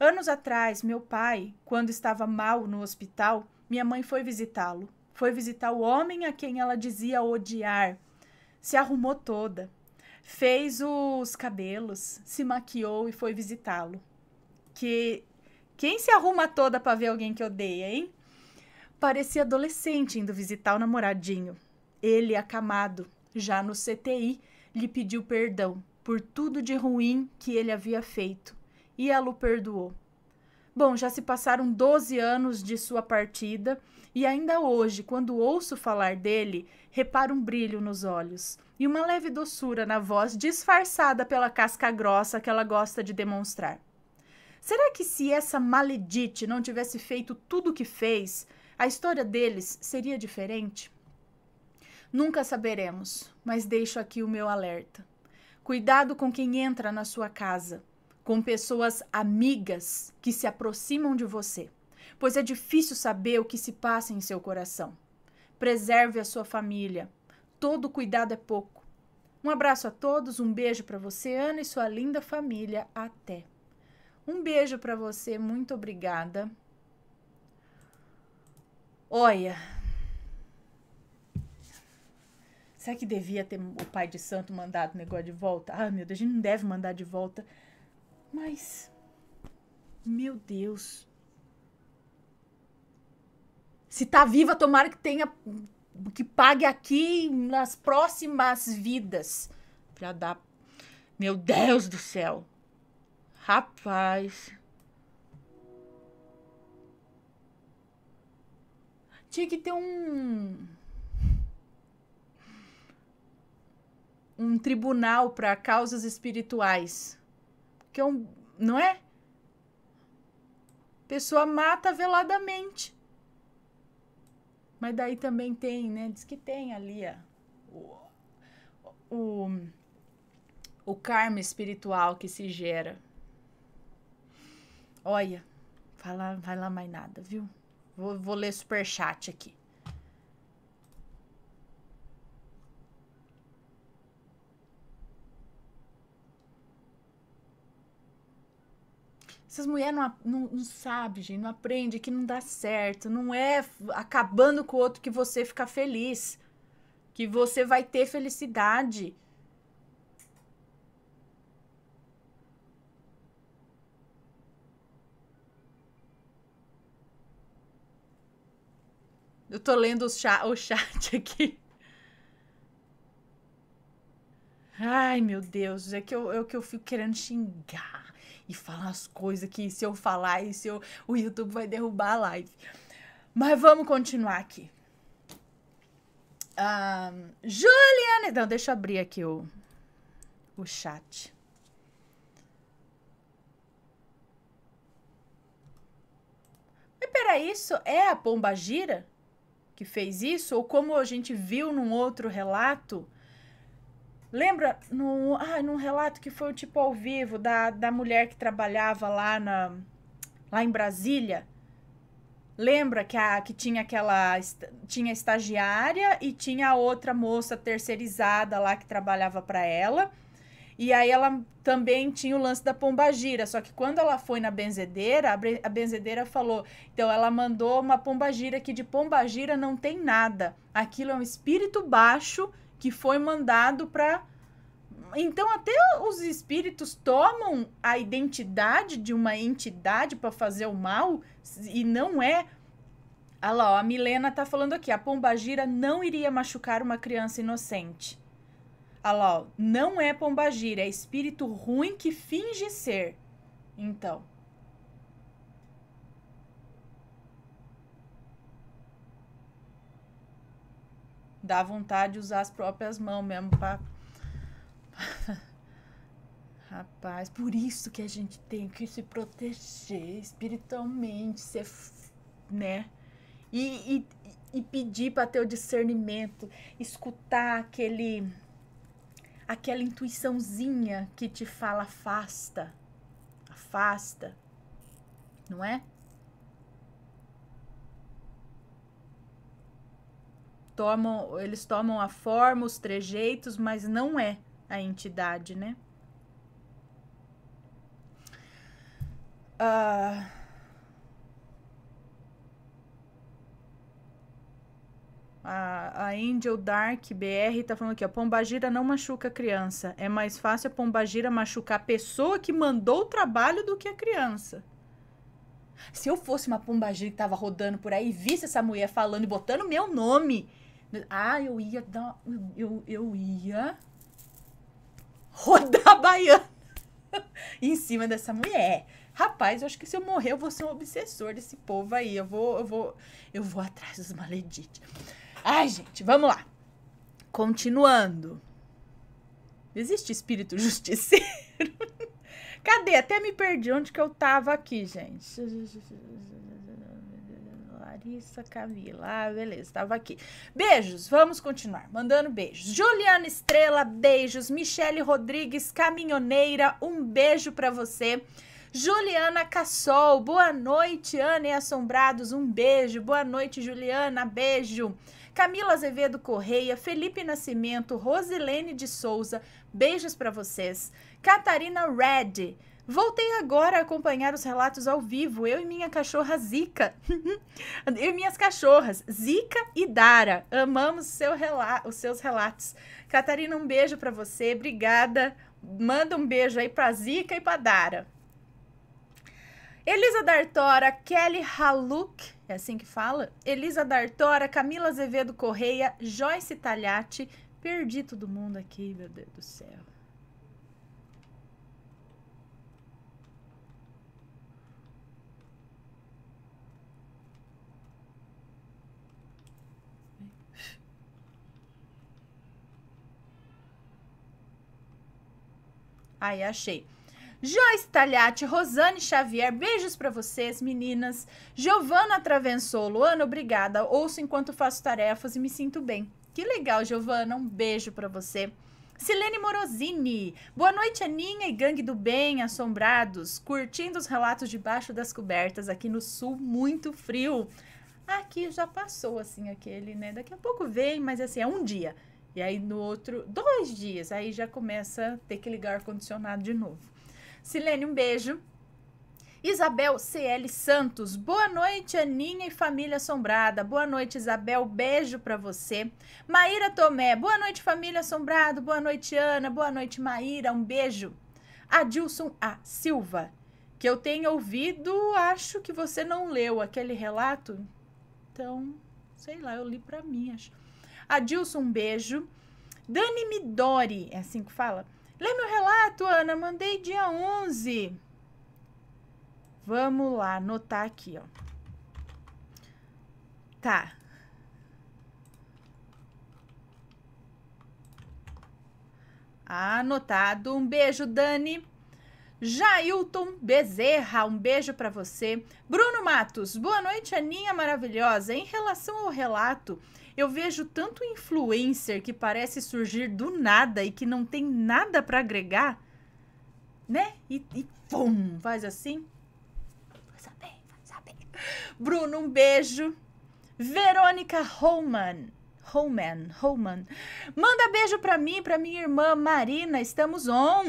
Speaker 1: Anos atrás, meu pai, quando estava mal no hospital, minha mãe foi visitá-lo. Foi visitar o homem a quem ela dizia odiar. Se arrumou toda, fez os cabelos, se maquiou e foi visitá-lo. Que quem se arruma toda para ver alguém que odeia, hein? Parecia adolescente indo visitar o namoradinho. Ele, acamado, já no CTI, lhe pediu perdão por tudo de ruim que ele havia feito e ela o perdoou. Bom, já se passaram 12 anos de sua partida e ainda hoje, quando ouço falar dele, reparo um brilho nos olhos e uma leve doçura na voz disfarçada pela casca grossa que ela gosta de demonstrar. Será que se essa maledite não tivesse feito tudo o que fez, a história deles seria diferente? Nunca saberemos, mas deixo aqui o meu alerta. Cuidado com quem entra na sua casa com pessoas amigas que se aproximam de você, pois é difícil saber o que se passa em seu coração. Preserve a sua família. Todo cuidado é pouco. Um abraço a todos, um beijo para você, Ana e sua linda família. Até. Um beijo para você, muito obrigada. Olha, será que devia ter o pai de santo mandado o negócio de volta? Ah, meu Deus, a gente não deve mandar de volta. Mas, meu Deus. Se tá viva, tomara que tenha. Que pague aqui nas próximas vidas. Pra dar. Meu Deus do céu. Rapaz. Tinha que ter um. Um tribunal para causas espirituais que é um. Não é? Pessoa mata veladamente. Mas daí também tem, né? Diz que tem ali a, o, o, o karma espiritual que se gera. Olha, fala, vai lá mais nada, viu? Vou, vou ler super chat aqui. Essas mulheres não, não, não sabem, gente, não aprende que não dá certo. Não é acabando com o outro que você fica feliz. Que você vai ter felicidade. Eu tô lendo o chat, o chat aqui. Ai, meu Deus, é que eu, é que eu fico querendo xingar e falar as coisas que se eu falar e se eu, o YouTube vai derrubar a live. Mas vamos continuar aqui. Um, Juliane. deixa eu abrir aqui o, o chat. Mas peraí, isso é a pomba gira que fez isso? Ou como a gente viu num outro relato, Lembra no, ah, num relato que foi tipo ao vivo da, da mulher que trabalhava lá, na, lá em Brasília? Lembra que, a, que tinha aquela. Tinha estagiária e tinha outra moça terceirizada lá que trabalhava para ela. E aí ela também tinha o lance da pombagira, só que quando ela foi na benzedeira, a benzedeira falou, então ela mandou uma pombagira que de pombagira não tem nada. Aquilo é um espírito baixo que foi mandado para. Então, até os espíritos tomam a identidade de uma entidade para fazer o mal e não é. Olha ah lá, ó, a Milena tá falando aqui: a pombagira não iria machucar uma criança inocente. Olha ah lá, não é pombagira, é espírito ruim que finge ser. Então. Dá vontade de usar as próprias mãos mesmo pra. Rapaz, por isso que a gente tem que se proteger espiritualmente, ser, né? E, e, e pedir para ter o discernimento, escutar aquele aquela intuiçãozinha que te fala afasta, afasta, não é? tomam, eles tomam a forma, os trejeitos, mas não é a entidade, né? Ah, a, a Angel Dark BR tá falando aqui, ó. Pombagira não machuca a criança. É mais fácil a Pombagira machucar a pessoa que mandou o trabalho do que a criança. Se eu fosse uma pombagira que tava rodando por aí e visse essa mulher falando e botando meu nome ah, eu ia dar. Eu, eu ia rodar a baiana em cima dessa mulher. Rapaz, eu acho que se eu morrer, eu vou ser um obsessor desse povo aí. Eu vou, eu vou, eu vou atrás dos maledites. Ai, gente, vamos lá. Continuando. Existe espírito justiceiro? Cadê? Até me perdi onde que eu tava aqui, gente. Larissa Camila. Ah, beleza, estava aqui. Beijos, vamos continuar. Mandando beijos. Juliana Estrela, beijos. Michele Rodrigues, caminhoneira, um beijo para você. Juliana Cassol, boa noite, Ana e Assombrados, um beijo. Boa noite, Juliana, beijo. Camila Azevedo Correia, Felipe Nascimento, Rosilene de Souza, beijos para vocês. Catarina Red, Voltei agora a acompanhar os relatos ao vivo, eu e minha cachorra Zica. eu e minhas cachorras, Zica e Dara. Amamos seu rela os seus relatos. Catarina, um beijo para você, obrigada. Manda um beijo aí pra Zica e pra Dara. Elisa Dartora, Kelly Haluk, é assim que fala? Elisa Dartora, Camila Azevedo Correia, Joyce Talhati. Perdi todo mundo aqui, meu Deus do céu. Aí, achei. Joyce Talhati, Rosane Xavier, beijos para vocês, meninas. Giovana Travensolo, Ana, obrigada. Ouço enquanto faço tarefas e me sinto bem. Que legal, Giovana. Um beijo para você. Silene Morosini. Boa noite, Aninha e Gangue do Bem, assombrados. Curtindo os relatos debaixo das cobertas aqui no sul, muito frio. Aqui já passou, assim, aquele, né? Daqui a pouco vem, mas assim, é um dia. E aí no outro, dois dias, aí já começa a ter que ligar o ar-condicionado de novo. Silene, um beijo. Isabel CL Santos, boa noite, Aninha e família assombrada. Boa noite, Isabel, beijo para você. Maíra Tomé, boa noite, família assombrada. Boa noite, Ana. Boa noite, Maíra, um beijo. Adilson A. Silva, que eu tenho ouvido, acho que você não leu aquele relato. Então, sei lá, eu li para mim, acho. Adilson, um beijo. Dani Midori, é assim que fala. Lê meu relato, Ana, mandei dia 11. Vamos lá, anotar aqui, ó. Tá. Anotado. Um beijo, Dani. Jailton Bezerra, um beijo para você. Bruno Matos, boa noite, Aninha maravilhosa. Em relação ao relato, eu vejo tanto influencer que parece surgir do nada e que não tem nada para agregar, né? E, e pum, faz assim. Faz bem, faz bem. Bruno, um beijo. Verônica Holman. Holman, Holman. Manda beijo para mim, para minha irmã Marina, estamos on.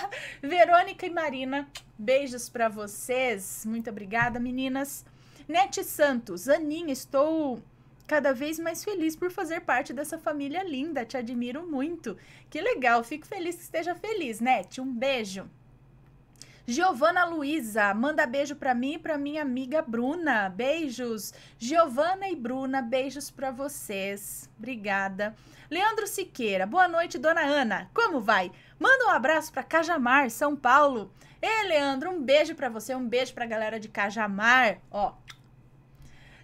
Speaker 1: Verônica e Marina, beijos para vocês. Muito obrigada, meninas. Nete Santos, Aninha, estou cada vez mais feliz por fazer parte dessa família linda. Te admiro muito. Que legal, fico feliz que esteja feliz, Nete. Um beijo. Giovana Luiza, manda beijo para mim e para minha amiga Bruna. Beijos. Giovana e Bruna, beijos para vocês. Obrigada. Leandro Siqueira, boa noite, dona Ana. Como vai? Manda um abraço para Cajamar, São Paulo. Ei, Leandro, um beijo para você, um beijo para a galera de Cajamar. Ó,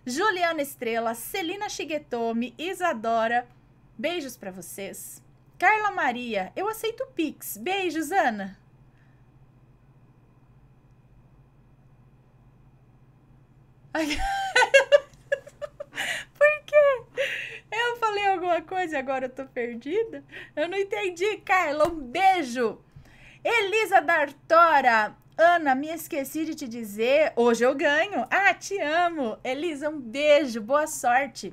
Speaker 1: Juliana Estrela, Celina Shigetomi, Isadora. Beijos para vocês. Carla Maria, eu aceito Pix. Beijos, Ana. Por quê? Eu falei alguma coisa e agora eu tô perdida? Eu não entendi, Carla. Um beijo. Elisa Dartora, Ana, me esqueci de te dizer, hoje eu ganho. Ah, te amo. Elisa, um beijo, boa sorte.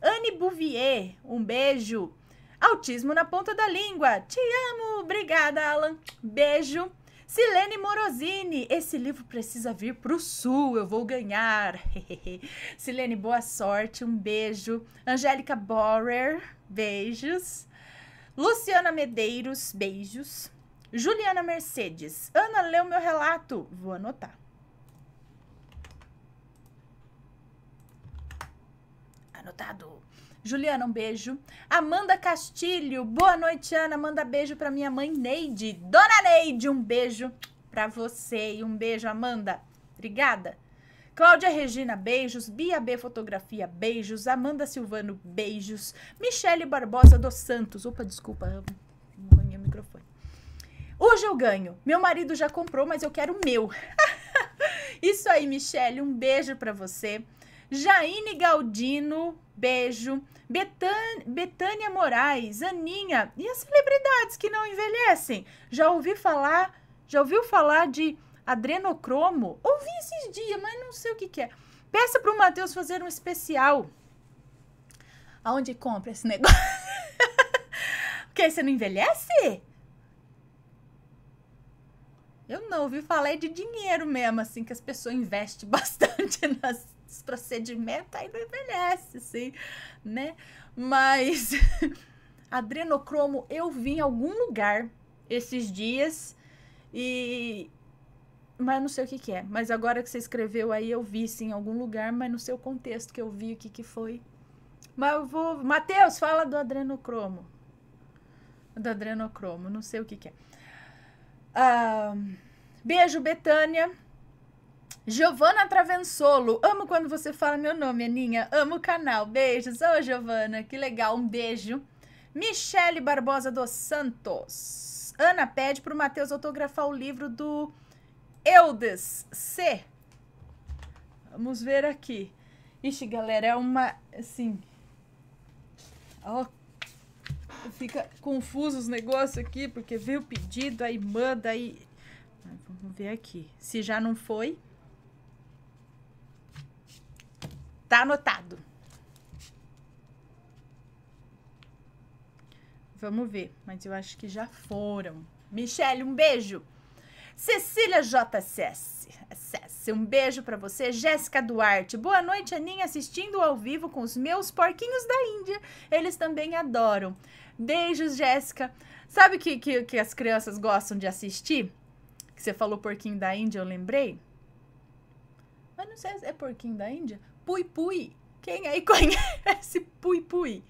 Speaker 1: Anne Bouvier, um beijo. Autismo na ponta da língua. Te amo. Obrigada, Alan. Beijo. Silene Morosini, esse livro precisa vir para o sul, eu vou ganhar. Silene, boa sorte, um beijo. Angélica Borer, beijos. Luciana Medeiros, beijos. Juliana Mercedes. Ana, leu meu relato. Vou anotar. Anotado. Juliana, um beijo. Amanda Castilho. Boa noite, Ana. Manda beijo pra minha mãe Neide. Dona Neide, um beijo pra você. E um beijo, Amanda. Obrigada. Cláudia Regina, beijos. Bia B Fotografia, beijos. Amanda Silvano, beijos. Michele Barbosa dos Santos. Opa, desculpa. Hoje eu ganho. Meu marido já comprou, mas eu quero o meu. Isso aí, Michele, um beijo para você. Jaine Galdino, beijo. Betan Betânia Moraes, Aninha, e as celebridades que não envelhecem? Já ouvi falar, já ouviu falar de adrenocromo? Ouvi esses dias, mas não sei o que, que é. Peça para o Matheus fazer um especial. Aonde compra esse negócio? Porque você não envelhece? Eu não, ouvi falar é de dinheiro mesmo, assim, que as pessoas investem bastante nos procedimentos, aí não envelhece, assim, né? Mas adrenocromo eu vi em algum lugar esses dias e mas não sei o que, que é. Mas agora que você escreveu aí, eu vi sim em algum lugar, mas não sei o contexto que eu vi, o que, que foi. Mas eu vou. Matheus, fala do adrenocromo. Do adrenocromo, não sei o que, que é. Uh, beijo, Betânia. Giovana Travensolo, amo quando você fala meu nome, Aninha. Amo o canal. Beijos. Ô, oh, Giovana, que legal. Um beijo. Michele Barbosa dos Santos. Ana pede para o Matheus autografar o livro do Eudes C. Vamos ver aqui. Ixi, galera, é uma. Assim. Ó, fica confuso os negócios aqui, porque veio o pedido, aí manda, aí... Vamos ver aqui. Se já não foi... Tá anotado. Vamos ver, mas eu acho que já foram. Michele, um beijo. Cecília JSS, um beijo para você. Jéssica Duarte, boa noite, Aninha, assistindo ao vivo com os meus porquinhos da Índia. Eles também adoram. Beijos, Jéssica. Sabe o que, que, que as crianças gostam de assistir? Que você falou porquinho da Índia, eu lembrei. Mas não sei se é porquinho da Índia. Pui Pui. Quem aí conhece Pui Pui?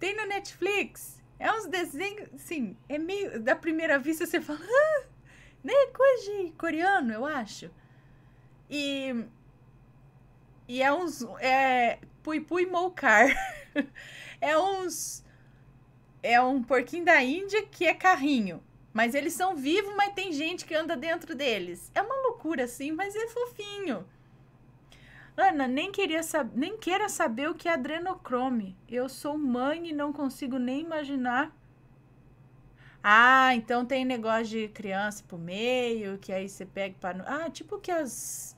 Speaker 1: Tem na Netflix. É uns desenhos, sim, é meio. Da primeira vista você fala. Ah, né? Coisa de coreano, eu acho. E. E é uns. É. Pui Pui Moucar. é uns é um porquinho da Índia que é carrinho. Mas eles são vivos, mas tem gente que anda dentro deles. É uma loucura, assim, mas é fofinho. Ana, nem, queria sab... nem queira saber o que é adrenocrome. Eu sou mãe e não consigo nem imaginar. Ah, então tem negócio de criança pro meio, que aí você pega para. Ah, tipo que as.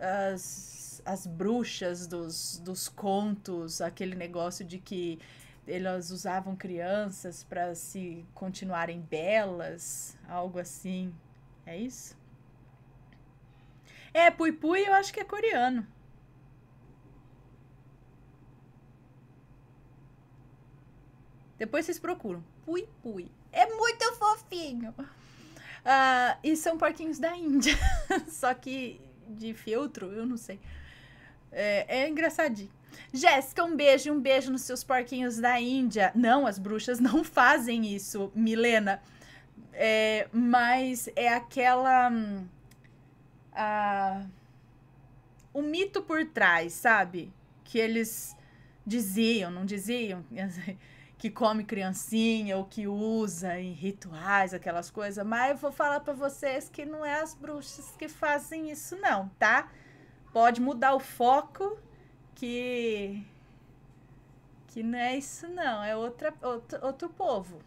Speaker 1: as as bruxas dos, dos contos, aquele negócio de que elas usavam crianças para se continuarem belas, algo assim. É isso? É, Pui Pui eu acho que é coreano. Depois vocês procuram. Pui Pui. É muito fofinho. Uh, e são porquinhos da Índia. Só que de feltro, eu não sei. É, é engraçadinho. Jéssica, um beijo, um beijo nos seus porquinhos da Índia. Não, as bruxas não fazem isso, Milena. É, mas é aquela. Hum, a, o mito por trás, sabe? Que eles diziam, não diziam, que come criancinha ou que usa em rituais, aquelas coisas. Mas eu vou falar para vocês que não é as bruxas que fazem isso, não, tá? Pode mudar o foco que que não é isso não, é outra, outro, outro povo,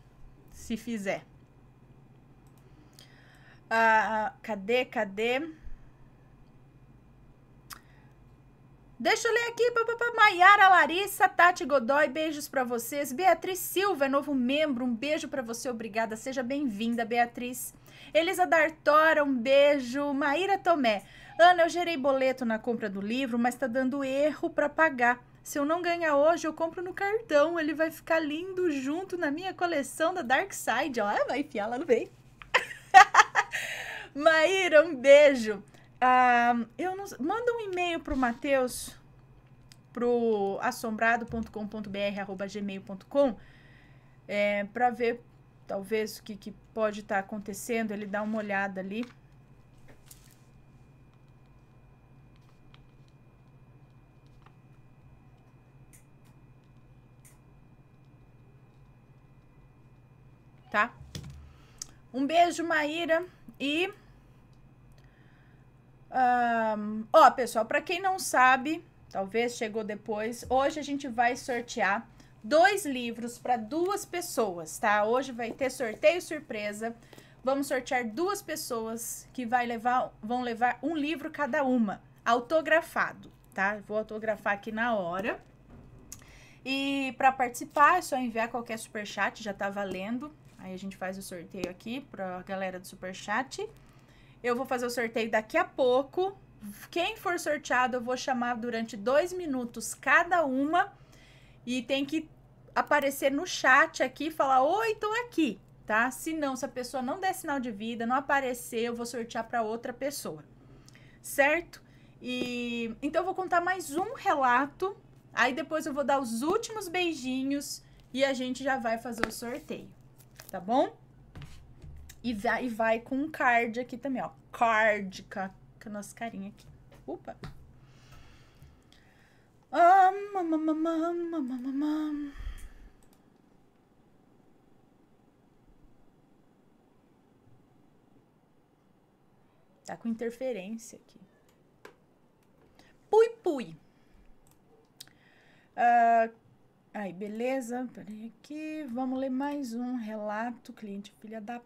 Speaker 1: se fizer. Ah, ah, cadê, cadê? Deixa eu ler aqui, Maiara, Larissa, Tati Godoy, beijos para vocês. Beatriz Silva, novo membro, um beijo para você, obrigada. Seja bem-vinda, Beatriz. Elisa Dartora, um beijo. Maíra Tomé, Ana, eu gerei boleto na compra do livro, mas está dando erro para pagar. Se eu não ganhar hoje, eu compro no cartão. Ele vai ficar lindo junto na minha coleção da Dark Side. Ó, vai enfiar lá no meio. Maíra, um beijo. Ah, eu não... Manda um e-mail pro Matheus, pro assombrado.com.br@gmail.com, é, eh, para ver talvez o que, que pode estar tá acontecendo. Ele dá uma olhada ali. tá? Um beijo, Maíra. E. Um, ó, pessoal, para quem não sabe, talvez chegou depois, hoje a gente vai sortear dois livros para duas pessoas, tá? Hoje vai ter sorteio surpresa. Vamos sortear duas pessoas que vai levar, vão levar um livro cada uma, autografado, tá? Vou autografar aqui na hora. E para participar é só enviar qualquer super chat, já tá valendo, Aí a gente faz o sorteio aqui pra galera do Superchat. Eu vou fazer o sorteio daqui a pouco. Quem for sorteado, eu vou chamar durante dois minutos cada uma. E tem que aparecer no chat aqui e falar: Oi, tô aqui, tá? Se não, se a pessoa não der sinal de vida, não aparecer, eu vou sortear para outra pessoa, certo? E então eu vou contar mais um relato. Aí depois eu vou dar os últimos beijinhos e a gente já vai fazer o sorteio tá bom? E vai, e vai com um card aqui também, ó. Card com, a nossa carinha aqui. Opa! Um, um, hum, hum, hum, Tá com interferência aqui. Pui, pui. Uh, Aí, beleza? Peraí aqui. Vamos ler mais um relato. Cliente, filha da.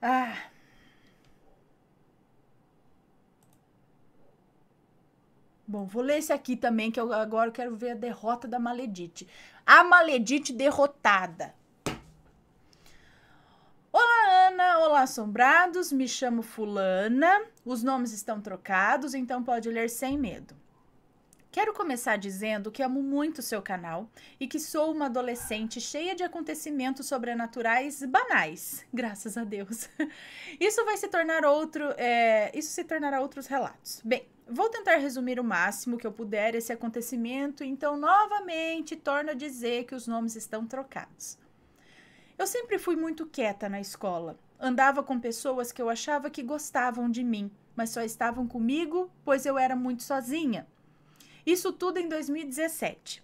Speaker 1: Ah! Bom, vou ler esse aqui também, que eu agora quero ver a derrota da Maledite. A Maledite derrotada. Olá, Ana. Olá, assombrados. Me chamo Fulana. Os nomes estão trocados, então pode ler sem medo. Quero começar dizendo que amo muito seu canal e que sou uma adolescente cheia de acontecimentos sobrenaturais banais, graças a Deus. Isso vai se tornar outro, é, isso se tornará outros relatos. Bem, Vou tentar resumir o máximo que eu puder esse acontecimento, então novamente torno a dizer que os nomes estão trocados. Eu sempre fui muito quieta na escola. Andava com pessoas que eu achava que gostavam de mim, mas só estavam comigo pois eu era muito sozinha. Isso tudo em 2017.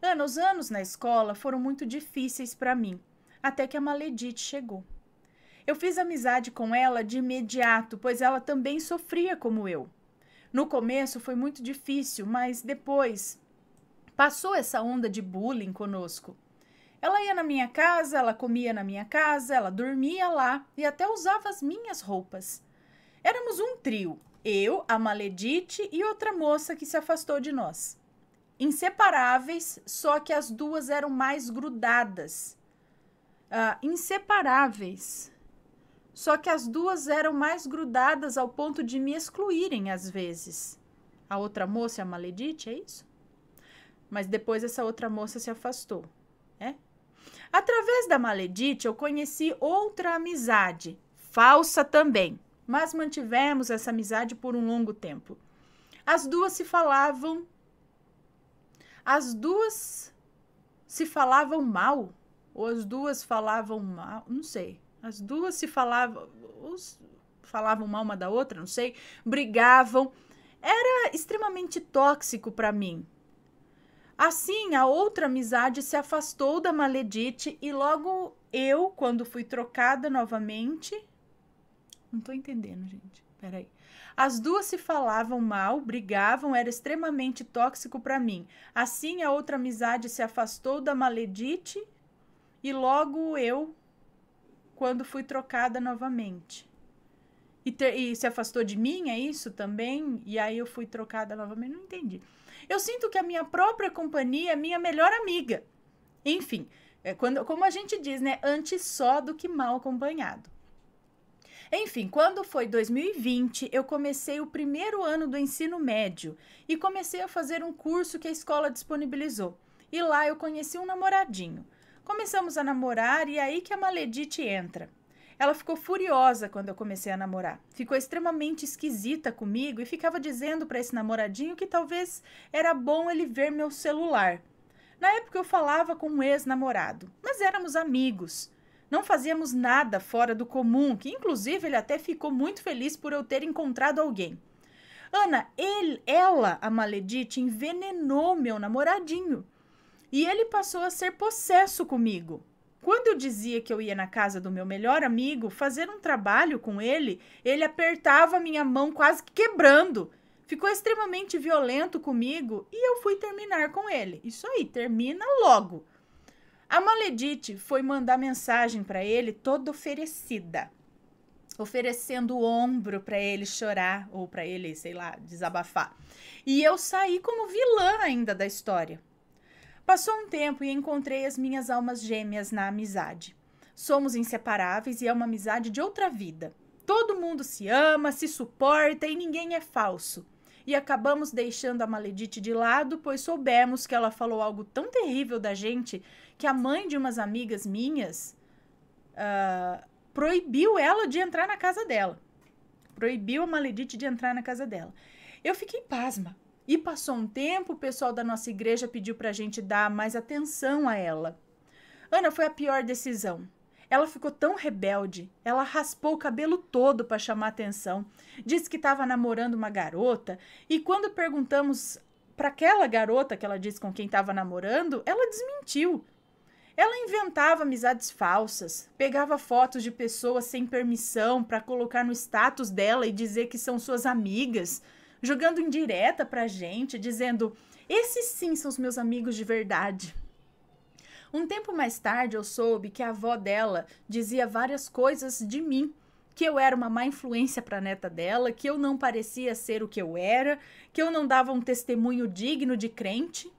Speaker 1: Ana, os anos na escola foram muito difíceis para mim, até que a Maledite chegou. Eu fiz amizade com ela de imediato, pois ela também sofria como eu. No começo foi muito difícil, mas depois passou essa onda de bullying conosco. Ela ia na minha casa, ela comia na minha casa, ela dormia lá e até usava as minhas roupas. Éramos um trio, eu, a Maledite e outra moça que se afastou de nós. Inseparáveis, só que as duas eram mais grudadas. Uh, inseparáveis. Só que as duas eram mais grudadas ao ponto de me excluírem às vezes. A outra moça, a Maledite, é isso? Mas depois essa outra moça se afastou, né? Através da Maledite, eu conheci outra amizade, falsa também mas mantivemos essa amizade por um longo tempo. As duas se falavam. As duas se falavam mal, ou as duas falavam mal, não sei. As duas se falavam, falavam mal uma da outra, não sei, brigavam. Era extremamente tóxico para mim. Assim, a outra amizade se afastou da Maledite e logo eu, quando fui trocada novamente, não tô entendendo, gente. Peraí. As duas se falavam mal, brigavam, era extremamente tóxico para mim. Assim, a outra amizade se afastou da Maledite e logo eu, quando fui trocada novamente. E, ter, e, se afastou de mim, é isso também? E aí eu fui trocada novamente, não entendi. Eu sinto que a minha própria companhia é minha melhor amiga. Enfim, é quando, como a gente diz, né? Antes só do que mal acompanhado. Enfim, quando foi 2020, eu comecei o primeiro ano do ensino médio e comecei a fazer um curso que a escola disponibilizou. E lá eu conheci um namoradinho. Começamos a namorar e é aí que a Maledite entra. Ela ficou furiosa quando eu comecei a namorar. Ficou extremamente esquisita comigo e ficava dizendo para esse namoradinho que talvez era bom ele ver meu celular. Na época eu falava com um ex-namorado, mas éramos amigos. Não fazíamos nada fora do comum, que inclusive ele até ficou muito feliz por eu ter encontrado alguém. Ana, ele, ela, a maledite, envenenou meu namoradinho. E ele passou a ser possesso comigo. Quando eu dizia que eu ia na casa do meu melhor amigo fazer um trabalho com ele, ele apertava minha mão quase que quebrando. Ficou extremamente violento comigo e eu fui terminar com ele. Isso aí, termina logo. A Maledite foi mandar mensagem para ele toda oferecida, oferecendo o ombro para ele chorar ou para ele, sei lá, desabafar. E eu saí como vilã ainda da história. Passou um tempo e encontrei as minhas almas gêmeas na amizade. Somos inseparáveis e é uma amizade de outra vida. Todo mundo se ama, se suporta e ninguém é falso e acabamos deixando a Maledite de lado, pois soubemos que ela falou algo tão terrível da gente que a mãe de umas amigas minhas uh, proibiu ela de entrar na casa dela. Proibiu a Maledite de entrar na casa dela. Eu fiquei pasma. E passou um tempo, o pessoal da nossa igreja pediu para a gente dar mais atenção a ela. Ana, foi a pior decisão. Ela ficou tão rebelde, ela raspou o cabelo todo para chamar atenção, disse que estava namorando uma garota, e quando perguntamos para aquela garota que ela disse com quem estava namorando, ela desmentiu, ela inventava amizades falsas, pegava fotos de pessoas sem permissão para colocar no status dela e dizer que são suas amigas, jogando indireta pra gente, dizendo: "Esses sim são os meus amigos de verdade". Um tempo mais tarde eu soube que a avó dela dizia várias coisas de mim, que eu era uma má influência para a neta dela, que eu não parecia ser o que eu era, que eu não dava um testemunho digno de crente.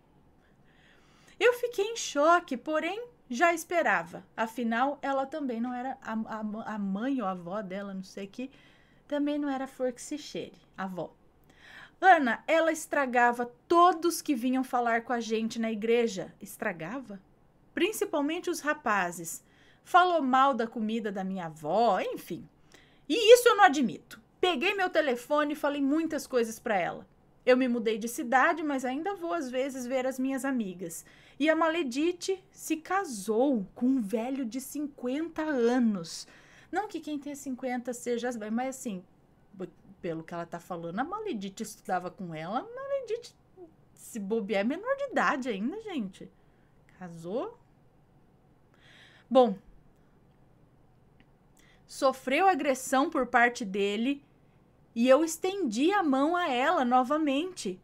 Speaker 1: Eu fiquei em choque, porém já esperava. Afinal, ela também não era. A, a, a mãe ou a avó dela, não sei que, também não era flor que se cheire, a avó. Ana, ela estragava todos que vinham falar com a gente na igreja. Estragava? Principalmente os rapazes. Falou mal da comida da minha avó, enfim. E isso eu não admito. Peguei meu telefone e falei muitas coisas para ela. Eu me mudei de cidade, mas ainda vou às vezes ver as minhas amigas. E a Maledite se casou com um velho de 50 anos. Não que quem tem 50 seja as mas assim, pelo que ela tá falando, a Maledite estudava com ela. A Maledite, se bobear, é menor de idade ainda, gente. Casou? Bom, sofreu agressão por parte dele e eu estendi a mão a ela novamente.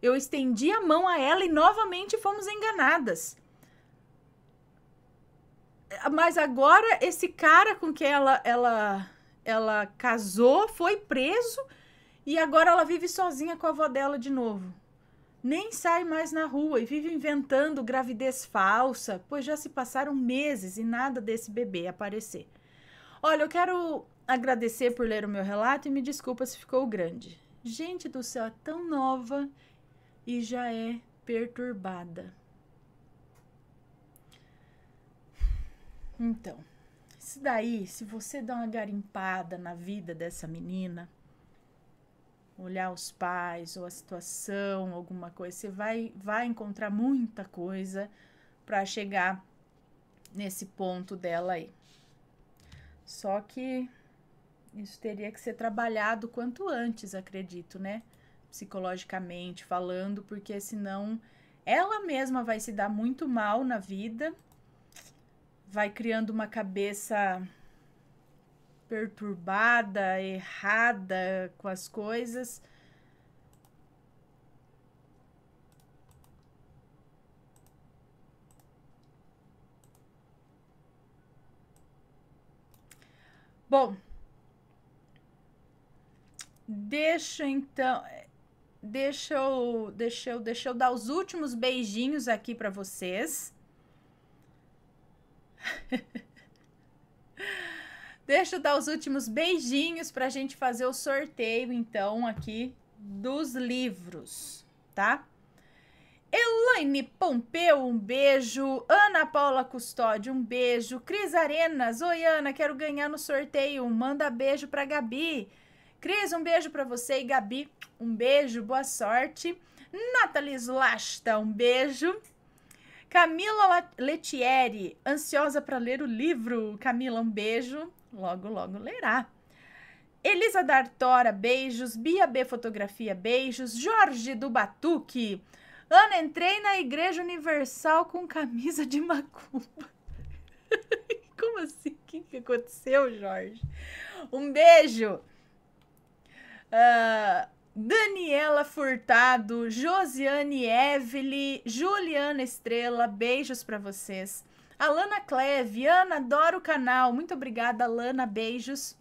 Speaker 1: Eu estendi a mão a ela e novamente fomos enganadas. Mas agora esse cara com quem ela ela ela casou foi preso e agora ela vive sozinha com a avó dela de novo. Nem sai mais na rua e vive inventando gravidez falsa, pois já se passaram meses e nada desse bebê aparecer. Olha, eu quero agradecer por ler o meu relato e me desculpa se ficou grande. Gente do céu, é tão nova e já é perturbada. Então, isso daí, se você dá uma garimpada na vida dessa menina, olhar os pais ou a situação, alguma coisa, você vai, vai encontrar muita coisa para chegar nesse ponto dela aí. Só que isso teria que ser trabalhado quanto antes, acredito, né? Psicologicamente falando, porque senão ela mesma vai se dar muito mal na vida, vai criando uma cabeça perturbada, errada com as coisas. Bom, Deixa então, é, deixa eu, deixa eu, deixa eu dar os últimos beijinhos aqui para vocês. deixa eu dar os últimos beijinhos para a gente fazer o sorteio então aqui dos livros, tá? Elaine Pompeu, um beijo. Ana Paula Custódio, um beijo. Cris Arenas, oi Ana, quero ganhar no sorteio. Manda beijo pra Gabi. Cris, um beijo para você. E Gabi, um beijo, boa sorte. Nathalie Slasta, um beijo. Camila Letieri, ansiosa para ler o livro. Camila, um beijo. Logo, logo lerá. Elisa Dartora, beijos. Bia B Fotografia, beijos. Jorge do Batuque. Ana, entrei na Igreja Universal com camisa de macumba. Como assim? O que aconteceu, Jorge? Um beijo. Ah, Daniela Furtado, Josiane Evelyn, Juliana Estrela, beijos para vocês. Alana Cleve, Ana, adoro o canal. Muito obrigada, Alana, beijos.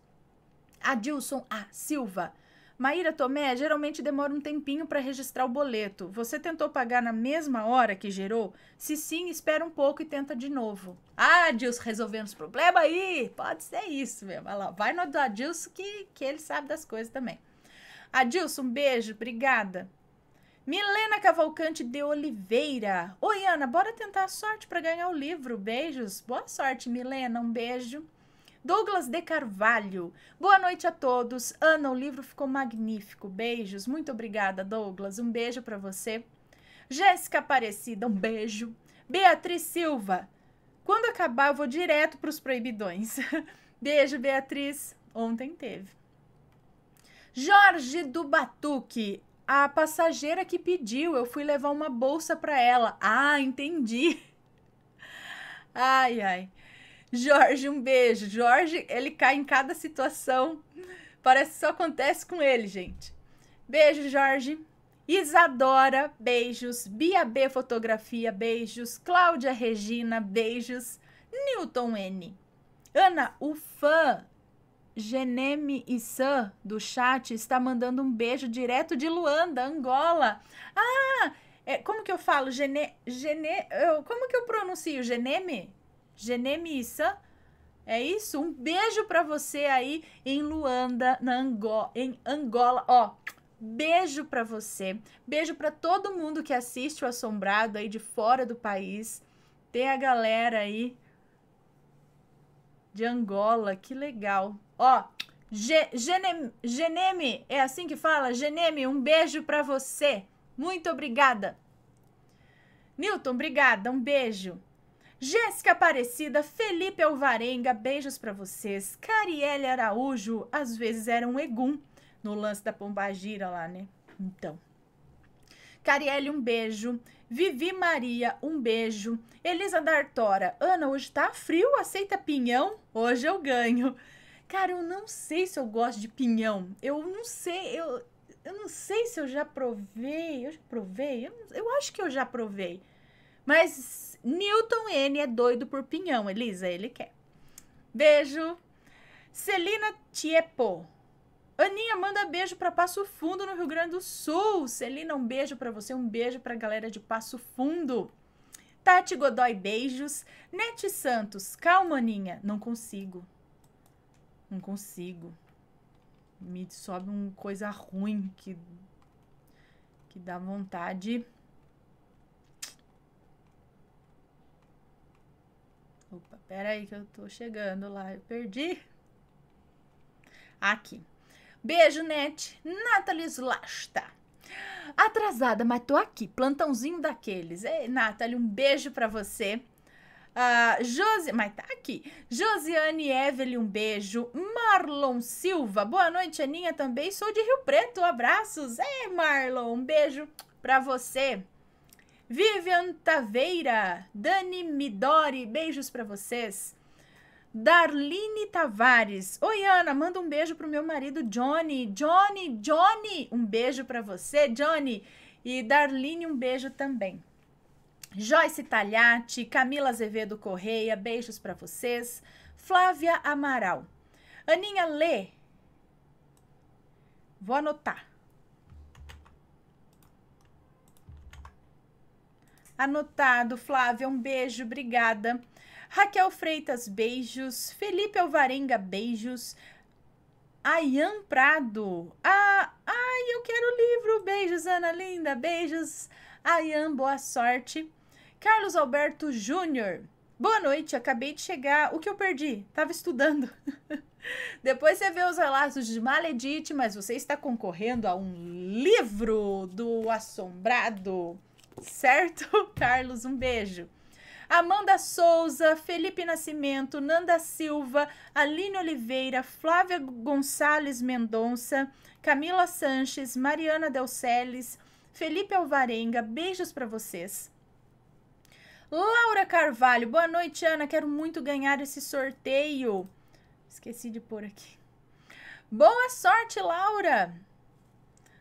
Speaker 1: Adilson A. Ah, Silva. Maíra Tomé, geralmente demora um tempinho para registrar o boleto. Você tentou pagar na mesma hora que gerou? Se sim, espera um pouco e tenta de novo. Ah, Adilson, resolvendo os problemas aí! Pode ser isso mesmo. Vai, lá, vai no Adilson que, que ele sabe das coisas também. Adilson, um beijo, obrigada. Milena Cavalcante de Oliveira. Oi, Ana, bora tentar a sorte para ganhar o livro. Beijos. Boa sorte, Milena. Um beijo. Douglas de Carvalho. Boa noite a todos. Ana, o livro ficou magnífico. Beijos. Muito obrigada, Douglas. Um beijo para você. Jéssica Aparecida, um beijo. Beatriz Silva. Quando acabar, eu vou direto para os proibidões. beijo, Beatriz. Ontem teve. Jorge do Batuque, a passageira que pediu, eu fui levar uma bolsa para ela. Ah, entendi. Ai, ai. Jorge, um beijo. Jorge, ele cai em cada situação. Parece que só acontece com ele, gente. Beijo, Jorge. Isadora, beijos. Bia B Fotografia, beijos. Cláudia Regina, beijos. Newton N. Ana, o fã Geneme Issan, do chat, está mandando um beijo direto de Luanda, Angola. Ah, é, como que eu falo? Gene, gene, eu, como que eu pronuncio? Geneme? Geneme Issan? É isso? Um beijo para você aí em Luanda, na Angola, em Angola. Ó, beijo para você. Beijo para todo mundo que assiste o Assombrado aí de fora do país. Tem a galera aí de Angola, que legal. Ó, Gene Geneme, é assim que fala? Geneme, um beijo para você. Muito obrigada. Newton, obrigada, um beijo. Jéssica Aparecida, Felipe Alvarenga, beijos para vocês. Cariele Araújo, às vezes era um egum no lance da pombagira lá, né? Então. Cariele, um beijo. Vivi Maria, um beijo. Elisa D'Artora, Ana, hoje tá frio, aceita pinhão? Hoje eu ganho. Cara, eu não sei se eu gosto de pinhão. Eu não sei, eu, eu não sei se eu já provei. Eu já provei? Eu, eu acho que eu já provei. Mas Newton N é doido por pinhão, Elisa, ele quer. Beijo. Celina Tiepo. Aninha, manda beijo para Passo Fundo, no Rio Grande do Sul. Celina, um beijo para você, um beijo para a galera de Passo Fundo. Tati Godoy, beijos. Nete Santos, calma, Aninha, não consigo. Não consigo. Me sobe uma coisa ruim que, que dá vontade. Opa, pera aí que eu tô chegando lá. Eu perdi. Aqui. Beijo, Net. Nathalie Slasta. Atrasada, mas tô aqui. Plantãozinho daqueles. Ei, Nathalie, um beijo para você. Uh, Josi... Mas tá aqui. Josiane Evelyn, um beijo. Marlon Silva, boa noite, Aninha, também. Sou de Rio Preto, abraços. É, Marlon, um beijo pra você. Vivian Taveira, Dani Midori, beijos pra vocês. Darlene Tavares. Oi, Ana, manda um beijo pro meu marido Johnny. Johnny, Johnny, um beijo pra você, Johnny. E Darlene, um beijo também. Joyce Talhati, Camila Azevedo Correia, beijos para vocês. Flávia Amaral. Aninha Lê. Vou anotar. Anotado, Flávia, um beijo, obrigada. Raquel Freitas, beijos. Felipe Alvarenga, beijos. Ayan Prado. Ah, ai, eu quero o livro. Beijos, Ana Linda. Beijos, Ayan, boa sorte. Carlos Alberto Júnior. Boa noite, acabei de chegar. O que eu perdi? Tava estudando. Depois você vê os relatos de Maledite, mas você está concorrendo a um livro do Assombrado. Certo, Carlos? Um beijo. Amanda Souza, Felipe Nascimento, Nanda Silva, Aline Oliveira, Flávia Gonçalves Mendonça, Camila Sanches, Mariana Delceles, Felipe Alvarenga, beijos para vocês. Laura Carvalho, boa noite, Ana. Quero muito ganhar esse sorteio. Esqueci de pôr aqui. Boa sorte, Laura.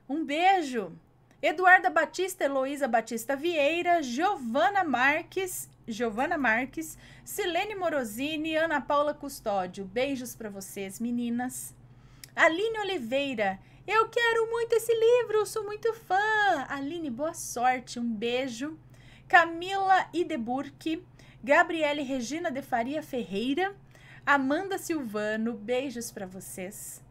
Speaker 1: Um beijo. Eduarda Batista, Heloísa Batista Vieira, Giovana Marques, Giovana Marques, Silene Morosini, Ana Paula Custódio. Beijos para vocês, meninas. Aline Oliveira, eu quero muito esse livro, sou muito fã. Aline, boa sorte, um beijo. Camila Ideburque, Gabriele Regina de Faria Ferreira, Amanda Silvano, beijos para vocês.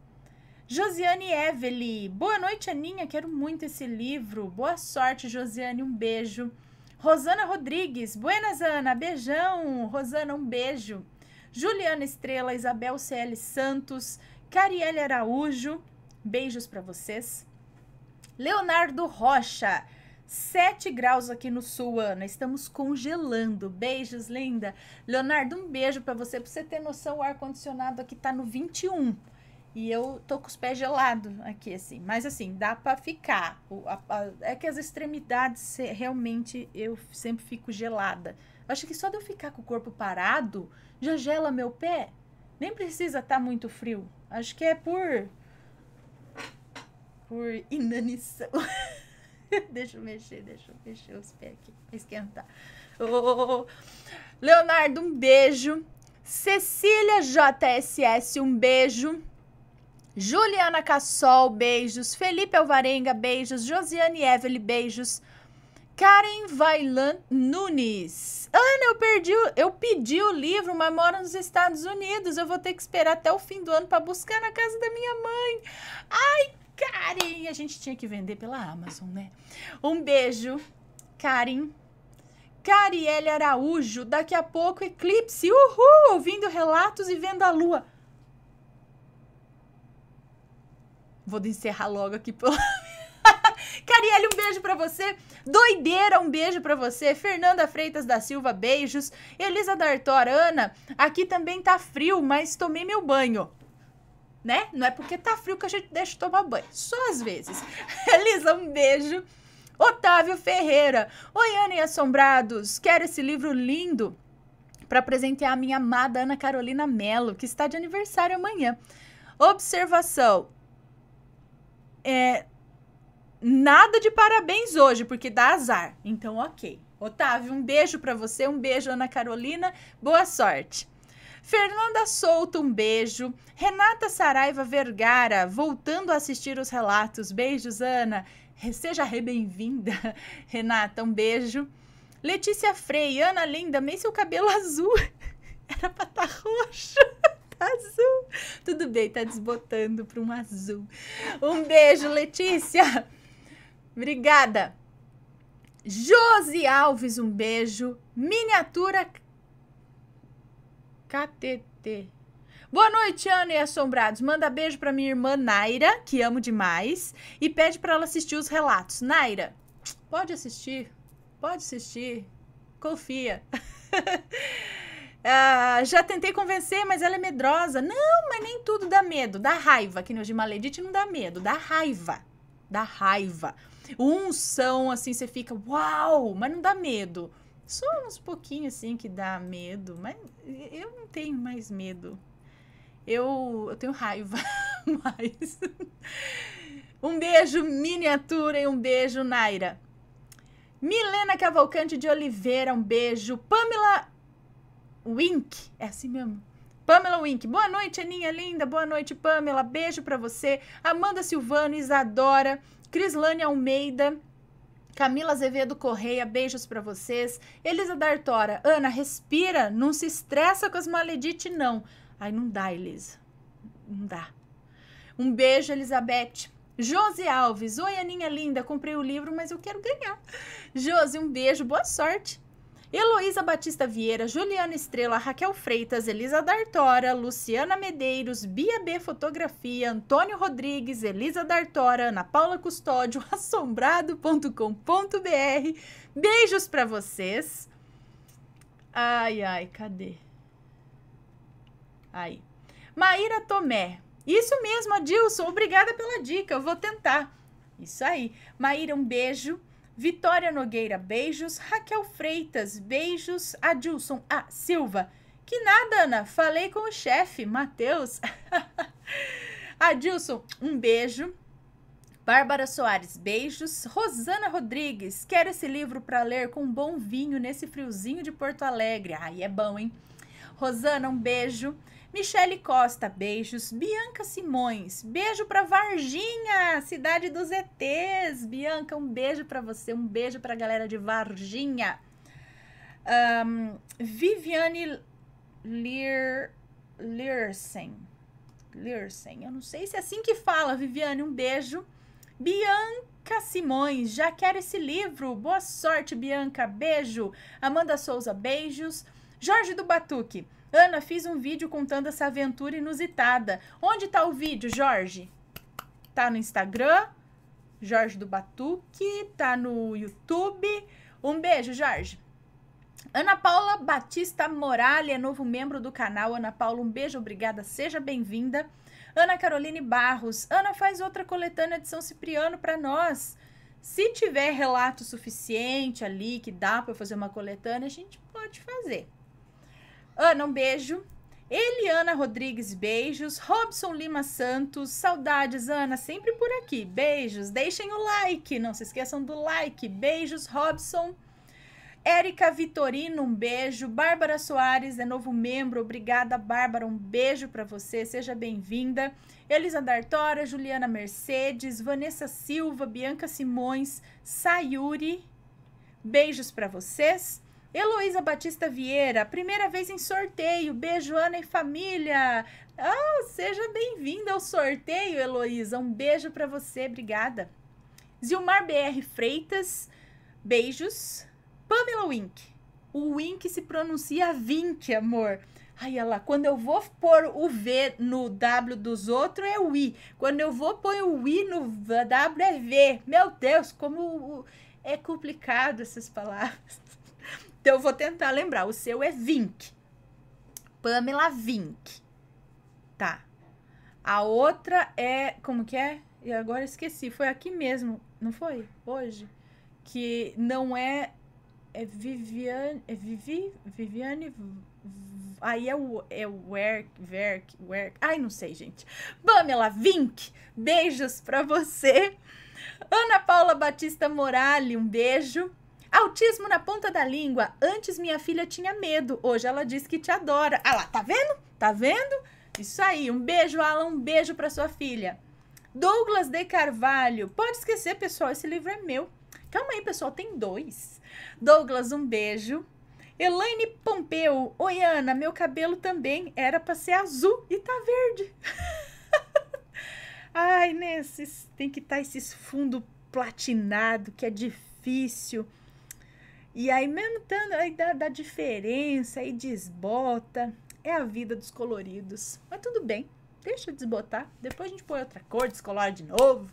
Speaker 1: Josiane Evely, boa noite, Aninha, quero muito esse livro. Boa sorte, Josiane, um beijo. Rosana Rodrigues, buenas, Ana, beijão. Rosana, um beijo. Juliana Estrela, Isabel CL Santos, Carielle Araújo, beijos para vocês. Leonardo Rocha, 7 graus aqui no sul, Ana. Estamos congelando. Beijos, linda. Leonardo, um beijo para você. Pra você ter noção, o ar-condicionado aqui tá no 21. E eu tô com os pés gelados aqui, assim. Mas, assim, dá para ficar. O, a, a, é que as extremidades, realmente, eu sempre fico gelada. Acho que só de eu ficar com o corpo parado, já gela meu pé. Nem precisa estar tá muito frio. Acho que é por... Por inanição. deixa eu mexer, deixa eu mexer os pés aqui, esquentar. Oh, oh, oh. Leonardo, um beijo. Cecília JSS, um beijo. Juliana Cassol, beijos. Felipe Alvarenga, beijos. Josiane Evelyn, beijos. Karen Vailan Nunes. Ana, eu perdi, eu pedi o livro, mas moro nos Estados Unidos. Eu vou ter que esperar até o fim do ano para buscar na casa da minha mãe. Ai, Karen, a gente tinha que vender pela Amazon, né? Um beijo, Karen. Carielle Araújo, daqui a pouco eclipse, uhul, ouvindo relatos e vendo a lua. Vou encerrar logo aqui. Por... um beijo para você. Doideira, um beijo para você. Fernanda Freitas da Silva, beijos. Elisa D'Artor, Ana, aqui também tá frio, mas tomei meu banho né? Não é porque tá frio que a gente deixa tomar banho. Só às vezes. Elisa, um beijo. Otávio Ferreira. Oi, Ana e Assombrados. Quero esse livro lindo para presentear a minha amada Ana Carolina Mello, que está de aniversário amanhã. Observação. É, nada de parabéns hoje, porque dá azar. Então, ok. Otávio, um beijo para você, um beijo, Ana Carolina. Boa sorte. Fernanda Souto, um beijo. Renata Saraiva Vergara, voltando a assistir os relatos. Beijos, Ana. Seja bem-vinda. Renata, um beijo. Letícia Frei, Ana linda, amei seu cabelo azul. Era pra estar tá roxo. Tá azul. Tudo bem, tá desbotando para um azul. Um beijo, Letícia. Obrigada. Josi Alves, um beijo. Miniatura KTT. Boa noite, Ana e Assombrados. Manda beijo pra minha irmã Naira, que amo demais, e pede para ela assistir os relatos. Naira, pode assistir, pode assistir, confia. Ah, já tentei convencer, mas ela é medrosa. Não, mas nem tudo dá medo, dá raiva. Que no Gimaledite não dá medo, dá raiva. Dá raiva. Uns um são assim, você fica, uau, mas não dá medo. Só uns pouquinhos assim que dá medo, mas eu não tenho mais medo. Eu, eu tenho raiva mas Um beijo, miniatura, e um beijo, Naira. Milena Cavalcante de Oliveira, um beijo. Pamela Wink, é assim mesmo. Pamela Wink, boa noite, Aninha linda, boa noite, Pamela, beijo para você. Amanda Silvano, Isadora, Crislane Almeida, Camila Azevedo Correia, beijos para vocês. Elisa D'Artora, Ana, respira, não se estressa com as maledite, não. Ai, não dá, Elisa. Não dá. Um beijo, Elizabeth. Josi Alves, oi Aninha linda, comprei o livro, mas eu quero ganhar. Josi, um beijo, boa sorte. Heloísa Batista Vieira, Juliana Estrela, Raquel Freitas, Elisa Dartora, Luciana Medeiros, Bia B Fotografia, Antônio Rodrigues, Elisa Dartora, Ana Paula Custódio, assombrado.com.br. Beijos para vocês. Ai, ai, cadê? Aí. Maíra Tomé. Isso mesmo, Adilson. Obrigada pela dica. Eu vou tentar. Isso aí. Maíra, um beijo. Vitória Nogueira, beijos. Raquel Freitas, beijos. Adilson A. Ah, Silva, que nada, Ana. Falei com o chefe, Matheus. Adilson, um beijo. Bárbara Soares, beijos. Rosana Rodrigues, quero esse livro para ler com um bom vinho nesse friozinho de Porto Alegre. Ai, é bom, hein? Rosana, um beijo. Michele Costa, beijos. Bianca Simões, beijo para Varginha, cidade dos ETs. Bianca, um beijo para você, um beijo para a galera de Varginha. Um, Viviane Lear, Lirsen, eu não sei se é assim que fala, Viviane, um beijo. Bianca Simões, já quero esse livro. Boa sorte, Bianca, beijo. Amanda Souza, beijos. Jorge do Batuque. Ana, fiz um vídeo contando essa aventura inusitada. Onde tá o vídeo, Jorge? Tá no Instagram, Jorge do Batuque, tá no YouTube. Um beijo, Jorge. Ana Paula Batista Moralha, é novo membro do canal. Ana Paula, um beijo, obrigada, seja bem-vinda. Ana Caroline Barros. Ana, faz outra coletânea de São Cipriano para nós. Se tiver relato suficiente ali que dá para fazer uma coletânea, a gente pode fazer. Ana, um beijo. Eliana Rodrigues, beijos. Robson Lima Santos, saudades, Ana, sempre por aqui. Beijos. Deixem o like, não se esqueçam do like. Beijos, Robson. Érica Vitorino, um beijo. Bárbara Soares é novo membro. Obrigada, Bárbara. Um beijo para você. Seja bem-vinda. Elisa D'Artora, Juliana Mercedes, Vanessa Silva, Bianca Simões, Sayuri. Beijos para vocês. Heloísa Batista Vieira, primeira vez em sorteio. Beijo, Ana e família. Oh, seja bem-vinda ao sorteio, Heloísa. Um beijo para você, obrigada. Zilmar BR Freitas, beijos. Pamela Wink. O Wink se pronuncia Vink, amor. Ai, olha lá, quando eu vou pôr o V no W dos outros, é o I. Quando eu vou pôr o I no W, é V. Meu Deus, como é complicado essas palavras. Então eu vou tentar lembrar. O seu é Vink. Pamela Vink. Tá. A outra é. Como que é? E agora esqueci. Foi aqui mesmo, não foi? Hoje? Que não é. É Viviane. É Vivi? Viviane. Aí é o. É o Werk. Werk. Werk. Ai, não sei, gente. Pamela Vink. Beijos pra você. Ana Paula Batista Morali, um beijo. Autismo na ponta da língua. Antes minha filha tinha medo, hoje ela diz que te adora. Ah lá, tá vendo? Tá vendo? Isso aí. Um beijo, Alan. Um beijo para sua filha. Douglas de Carvalho. Pode esquecer, pessoal, esse livro é meu. Calma aí, pessoal, tem dois. Douglas, um beijo. Elaine Pompeu. Oi, Ana, meu cabelo também era para ser azul e tá verde. Ai, nesses né? tem que estar tá esses fundo platinado que é difícil. E aí, mesmo tanto aí dá, dá diferença, aí desbota. É a vida dos coloridos. Mas tudo bem, deixa eu desbotar. Depois a gente põe outra cor, descolora de novo.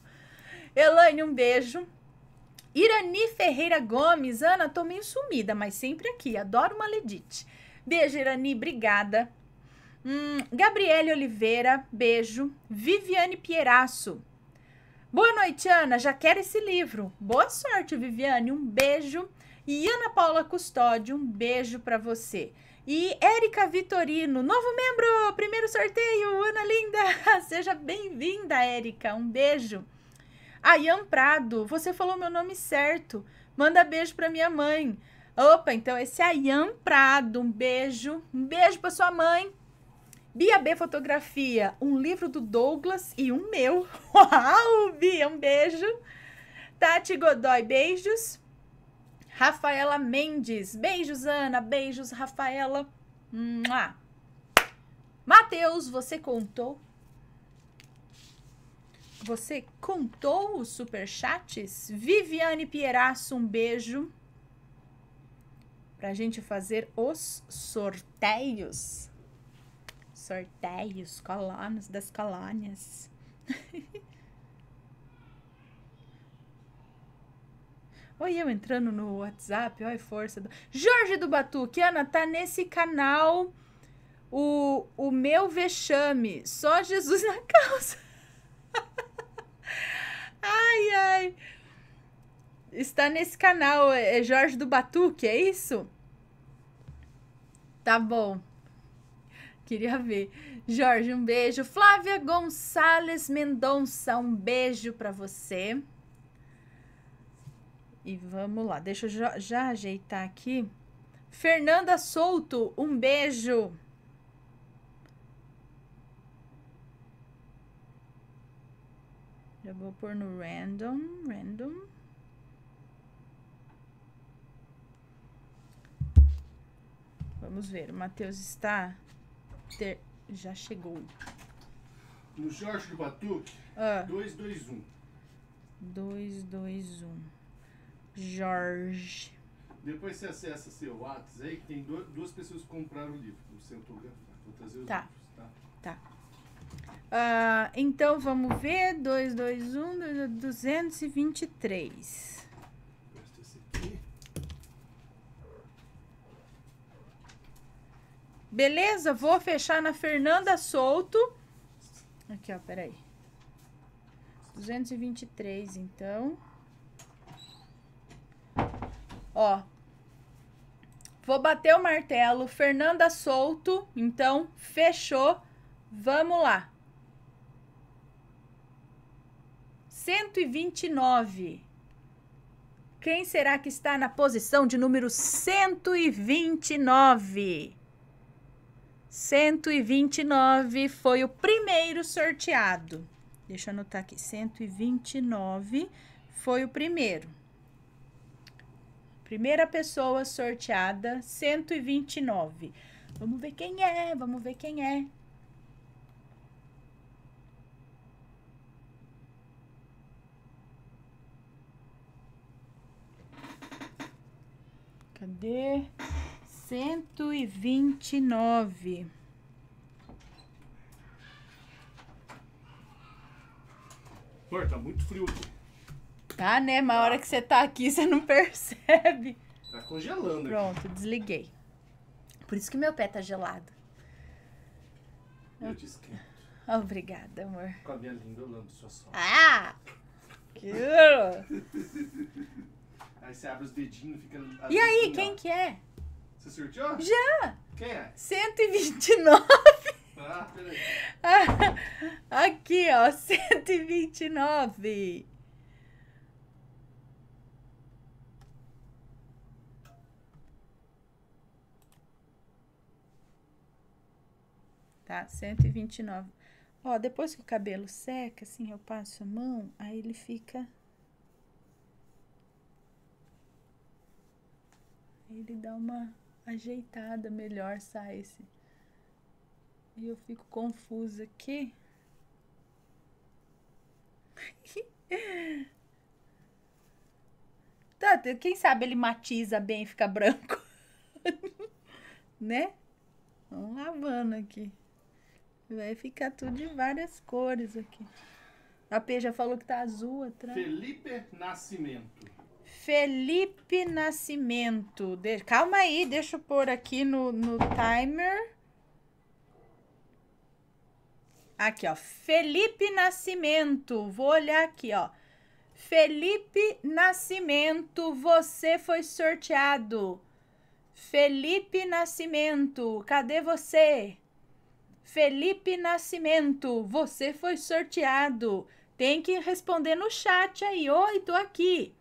Speaker 1: Elaine, um beijo. Irani Ferreira Gomes. Ana, tô meio sumida, mas sempre aqui. Adoro uma ledite. Beijo, Irani. Obrigada. Hum, Gabriele Oliveira, beijo. Viviane Pieraço. Boa noite, Ana. Já quero esse livro. Boa sorte, Viviane. Um beijo. E Ana Paula Custódio, um beijo para você. E Érica Vitorino, novo membro, primeiro sorteio, Ana Linda, seja bem-vinda, Érica, um beijo. Ayan Prado, você falou meu nome certo, manda beijo para minha mãe. Opa, então esse é Ayan Prado, um beijo, um beijo para sua mãe. Bia B Fotografia, um livro do Douglas e um meu. Uau, Bia, um beijo. Tati Godoy, beijos. Rafaela Mendes. Beijos, Ana. Beijos, Rafaela. Matheus, você contou? Você contou os superchats? Viviane Pieraço, um beijo. Pra gente fazer os sorteios. Sorteios, colonos das colônias. Olha eu entrando no WhatsApp, olha força. Do... Jorge do Batuque, Ana, tá nesse canal o, o meu vexame, só Jesus na causa. ai, ai. Está nesse canal, é, é Jorge do Batuque, é isso? Tá bom. Queria ver. Jorge, um beijo. Flávia Gonçalves Mendonça, um beijo para você. E vamos lá, deixa eu já, já ajeitar aqui. Fernanda Souto, um beijo. Já vou pôr no random, random. Vamos ver, o Matheus está... Ter... Já chegou.
Speaker 2: No Jorge do Batuque, 221. Ah.
Speaker 1: 221. Jorge.
Speaker 2: Depois você acessa seu WhatsApp aí, que tem dois, duas pessoas que compraram o livro. O seu autografar. Tá? Vou trazer os tá. livros,
Speaker 1: tá? Tá. Uh, então vamos ver. 2, 2, 1, 223. Beleza? Vou fechar na Fernanda Souto. Aqui, ó, peraí. 223, então. Ó. Vou bater o martelo. Fernanda solto. Então, fechou. Vamos lá. 129. Quem será que está na posição de número 129? 129 foi o primeiro sorteado. Deixa eu anotar aqui. 129 foi o primeiro. Primeira pessoa sorteada, 129. Vamos ver quem é, vamos ver quem é. Cadê? 129.
Speaker 2: Amor, tá muito frio
Speaker 1: Tá, né? Mas a hora que você tá aqui, você não percebe.
Speaker 2: Tá congelando. Pronto,
Speaker 1: desliguei. Por isso que meu pé tá gelado. Eu te esquento. Obrigada, amor.
Speaker 2: Com a minha linda olhando sua sola.
Speaker 1: Ah! Que...
Speaker 2: aí você abre os dedinhos, fica... E aí, assim, quem ó. que é? Você surtiu? Já! Quem é? 129! Ah, peraí.
Speaker 1: aqui, ó, 129! tá? 129. Ó, depois que o cabelo seca, assim, eu passo a mão, aí ele fica... Ele dá uma ajeitada melhor, sai esse... E eu fico confusa aqui. Tanto, quem sabe ele matiza bem e fica branco. né? Vamos lavando aqui. Vai ficar tudo de várias cores aqui. A P já falou que tá azul atrás. Felipe
Speaker 2: Nascimento.
Speaker 1: Felipe Nascimento. De... Calma aí, deixa eu pôr aqui no, no timer. Aqui, ó. Felipe Nascimento. Vou olhar aqui, ó. Felipe Nascimento, você foi sorteado. Felipe Nascimento, cadê você? Felipe Nascimento, você foi sorteado. Tem que responder no chat aí. Oi, tô aqui.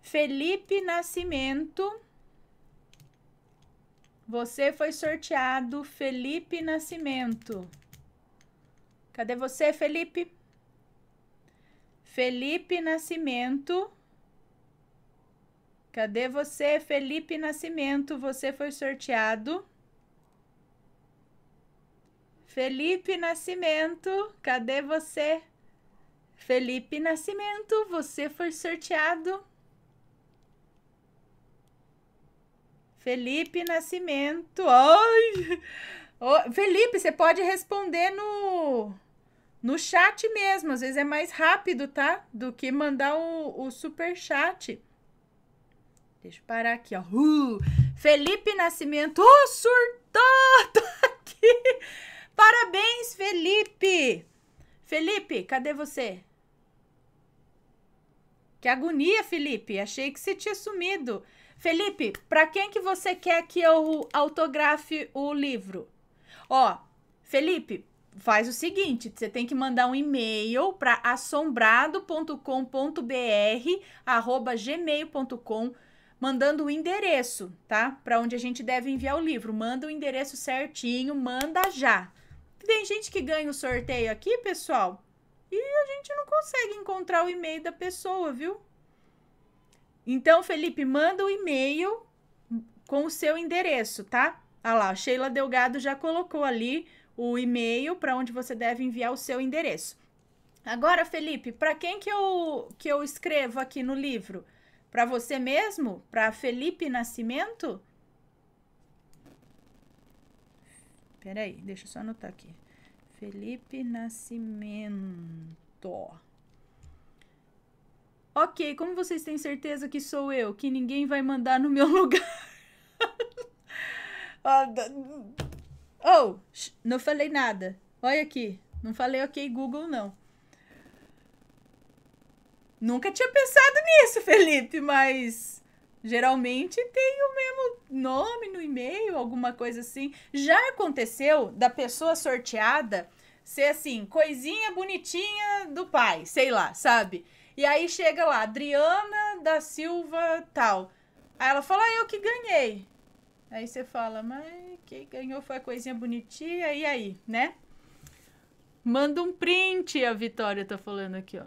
Speaker 1: Felipe Nascimento. Você foi sorteado, Felipe Nascimento. Cadê você, Felipe? Felipe Nascimento. Cadê você, Felipe Nascimento? Você foi sorteado. Felipe Nascimento, cadê você? Felipe Nascimento, você foi sorteado. Felipe Nascimento. Ai! Oh, Felipe, você pode responder no no chat mesmo, às vezes é mais rápido, tá? Do que mandar o, o super chat. Deixa eu parar aqui, ó. Uh, Felipe Nascimento, ô oh, surtou, aqui. Parabéns, Felipe! Felipe, cadê você? Que agonia, Felipe. Achei que você tinha sumido. Felipe, para quem que você quer que eu autografe o livro? Ó, Felipe, faz o seguinte, você tem que mandar um e-mail para assombrado.com.br@gmail.com mandando o endereço, tá? Para onde a gente deve enviar o livro. Manda o endereço certinho, manda já tem gente que ganha o sorteio aqui, pessoal, e a gente não consegue encontrar o e-mail da pessoa, viu? Então, Felipe, manda o um e-mail com o seu endereço, tá? Ah lá, Sheila Delgado já colocou ali o e-mail para onde você deve enviar o seu endereço. Agora, Felipe, para quem que eu, que eu escrevo aqui no livro? Para você mesmo? Para Felipe Nascimento? Peraí, deixa eu só anotar aqui. Felipe Nascimento. Ok, como vocês têm certeza que sou eu, que ninguém vai mandar no meu lugar? oh, não falei nada. Olha aqui, não falei ok Google não. Nunca tinha pensado nisso, Felipe, mas Geralmente tem o mesmo nome no e-mail, alguma coisa assim. Já aconteceu da pessoa sorteada ser assim, coisinha bonitinha do pai, sei lá, sabe? E aí chega lá, Adriana da Silva tal. Aí ela fala, ah, eu que ganhei. Aí você fala, mas quem ganhou foi a coisinha bonitinha, e aí, né? Manda um print, a Vitória tá falando aqui, ó.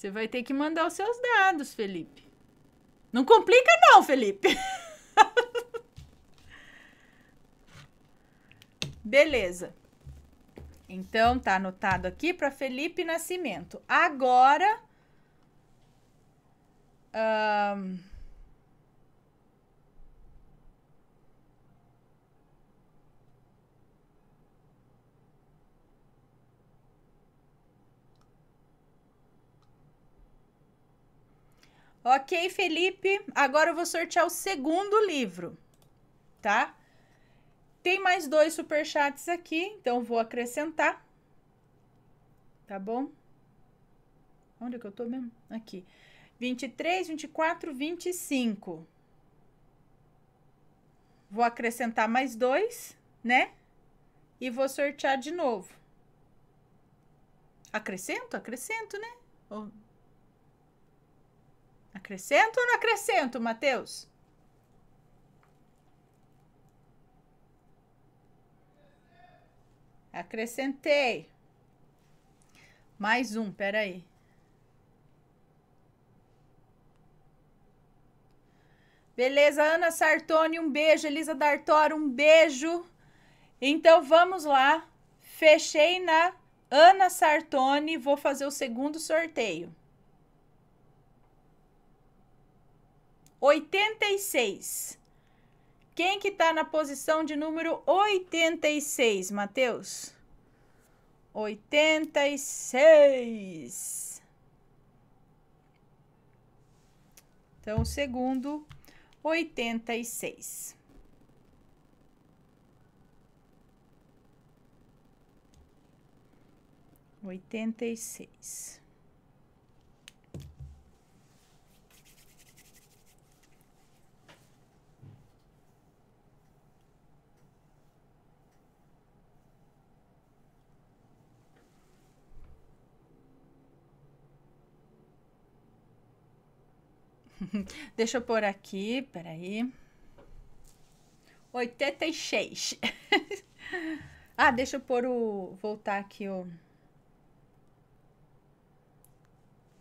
Speaker 1: Você vai ter que mandar os seus dados, Felipe. Não complica não, Felipe. Beleza. Então, tá anotado aqui para Felipe Nascimento. Agora... Um... Ok, Felipe. Agora eu vou sortear o segundo livro, tá? Tem mais dois superchats aqui, então vou acrescentar. Tá bom? Onde é que eu tô mesmo? Aqui. 23, 24, 25. Vou acrescentar mais dois, né? E vou sortear de novo. Acrescento? Acrescento, né? Acrescento ou não acrescento, Matheus? Acrescentei. Mais um, peraí. Beleza, Ana Sartoni, um beijo. Elisa Dartora, um beijo. Então vamos lá. Fechei na Ana Sartoni. Vou fazer o segundo sorteio. 86. Quem que está na posição de número 86, Matheus? 86. Então, segundo, 86. Oitenta e seis. Deixa eu pôr aqui, peraí. 86. ah, deixa eu pôr o... Voltar aqui o...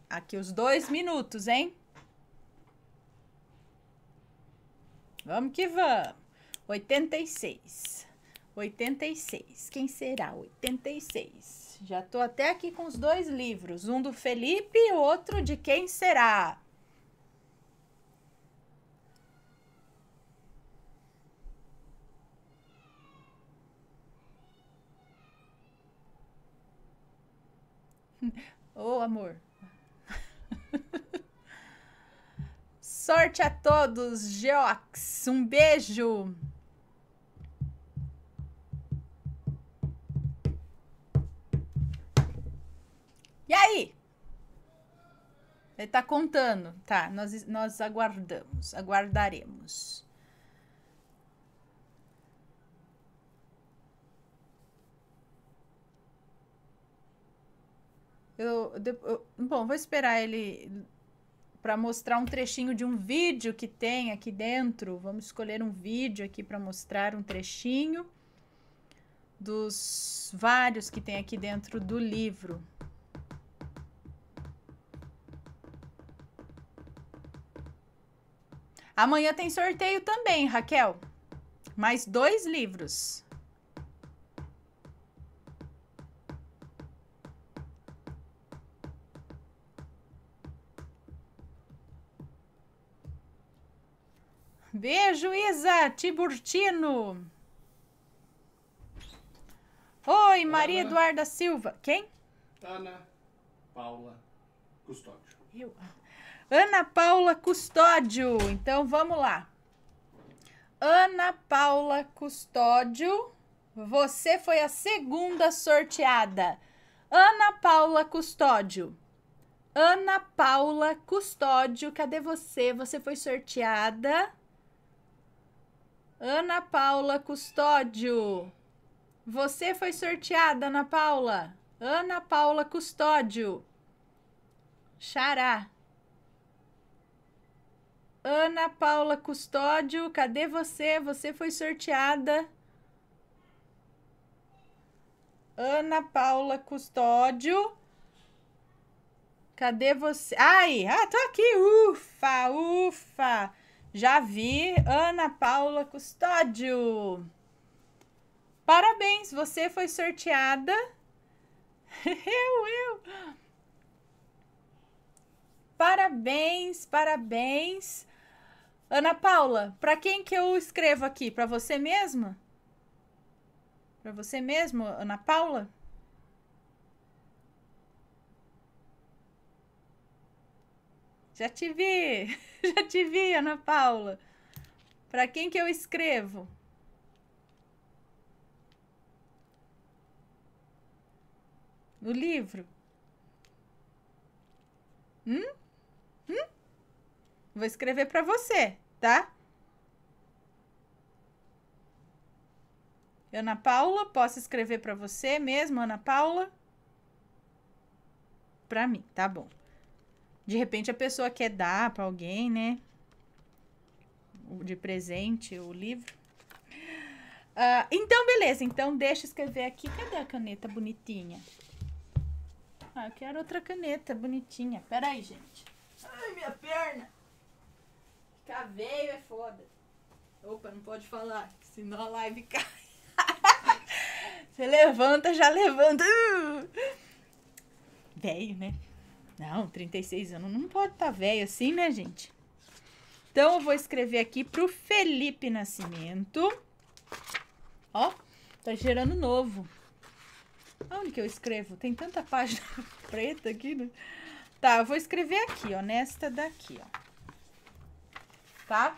Speaker 1: Aqui os dois minutos, hein? Vamos que vamos. 86. 86. Quem será? 86. Já tô até aqui com os dois livros. Um do Felipe e o outro de quem será? Ô, oh, amor. Sorte a todos, Geox. Um beijo. E aí? Ele tá contando. Tá, nós, nós aguardamos, aguardaremos. Eu, eu, bom, vou esperar ele para mostrar um trechinho de um vídeo que tem aqui dentro. Vamos escolher um vídeo aqui para mostrar um trechinho dos vários que tem aqui dentro do livro. Amanhã tem sorteio também, Raquel. Mais dois livros. Beijo, Isa Tiburtino. Oi, Maria Eduarda Silva. Quem?
Speaker 2: Ana Paula Custódio.
Speaker 1: Eu. Ana Paula Custódio. Então vamos lá. Ana Paula Custódio, você foi a segunda sorteada. Ana Paula Custódio. Ana Paula Custódio, cadê você? Você foi sorteada Ana Paula Custódio. Você foi sorteada, Ana Paula. Ana Paula Custódio. Xará. Ana Paula Custódio, cadê você? Você foi sorteada. Ana Paula Custódio. Cadê você? Ai, ah, tô aqui. Ufa, ufa. Já vi. Ana Paula Custódio. Parabéns, você foi sorteada. eu, eu. Parabéns, parabéns. Ana Paula, para quem que eu escrevo aqui? Para você mesma? Para você mesmo, Ana Paula? Já te vi! Já te vi, Ana Paula! Para quem que eu escrevo? No livro? Hum? Hum? Vou escrever para você, tá? Ana Paula, posso escrever para você mesmo, Ana Paula? Para mim, tá bom. De repente a pessoa quer dar para alguém, né? De presente o livro. Uh, então, beleza. Então, deixa eu escrever aqui. Cadê a caneta bonitinha? Ah, eu quero outra caneta bonitinha. Pera aí, gente. Ai, minha perna. Caveio é foda. Opa, não pode falar, senão a live cai. Você levanta, já levanta. Uh! Velho, né? Não, 36 anos não pode estar tá velho assim, né, gente? Então, eu vou escrever aqui pro Felipe Nascimento. Ó, tá gerando novo. Onde que eu escrevo? Tem tanta página preta aqui, né? Tá, eu vou escrever aqui, ó, nesta daqui, ó. Tá?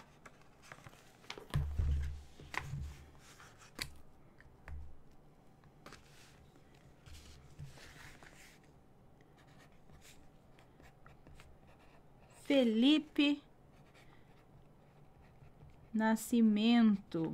Speaker 1: Felipe Nascimento.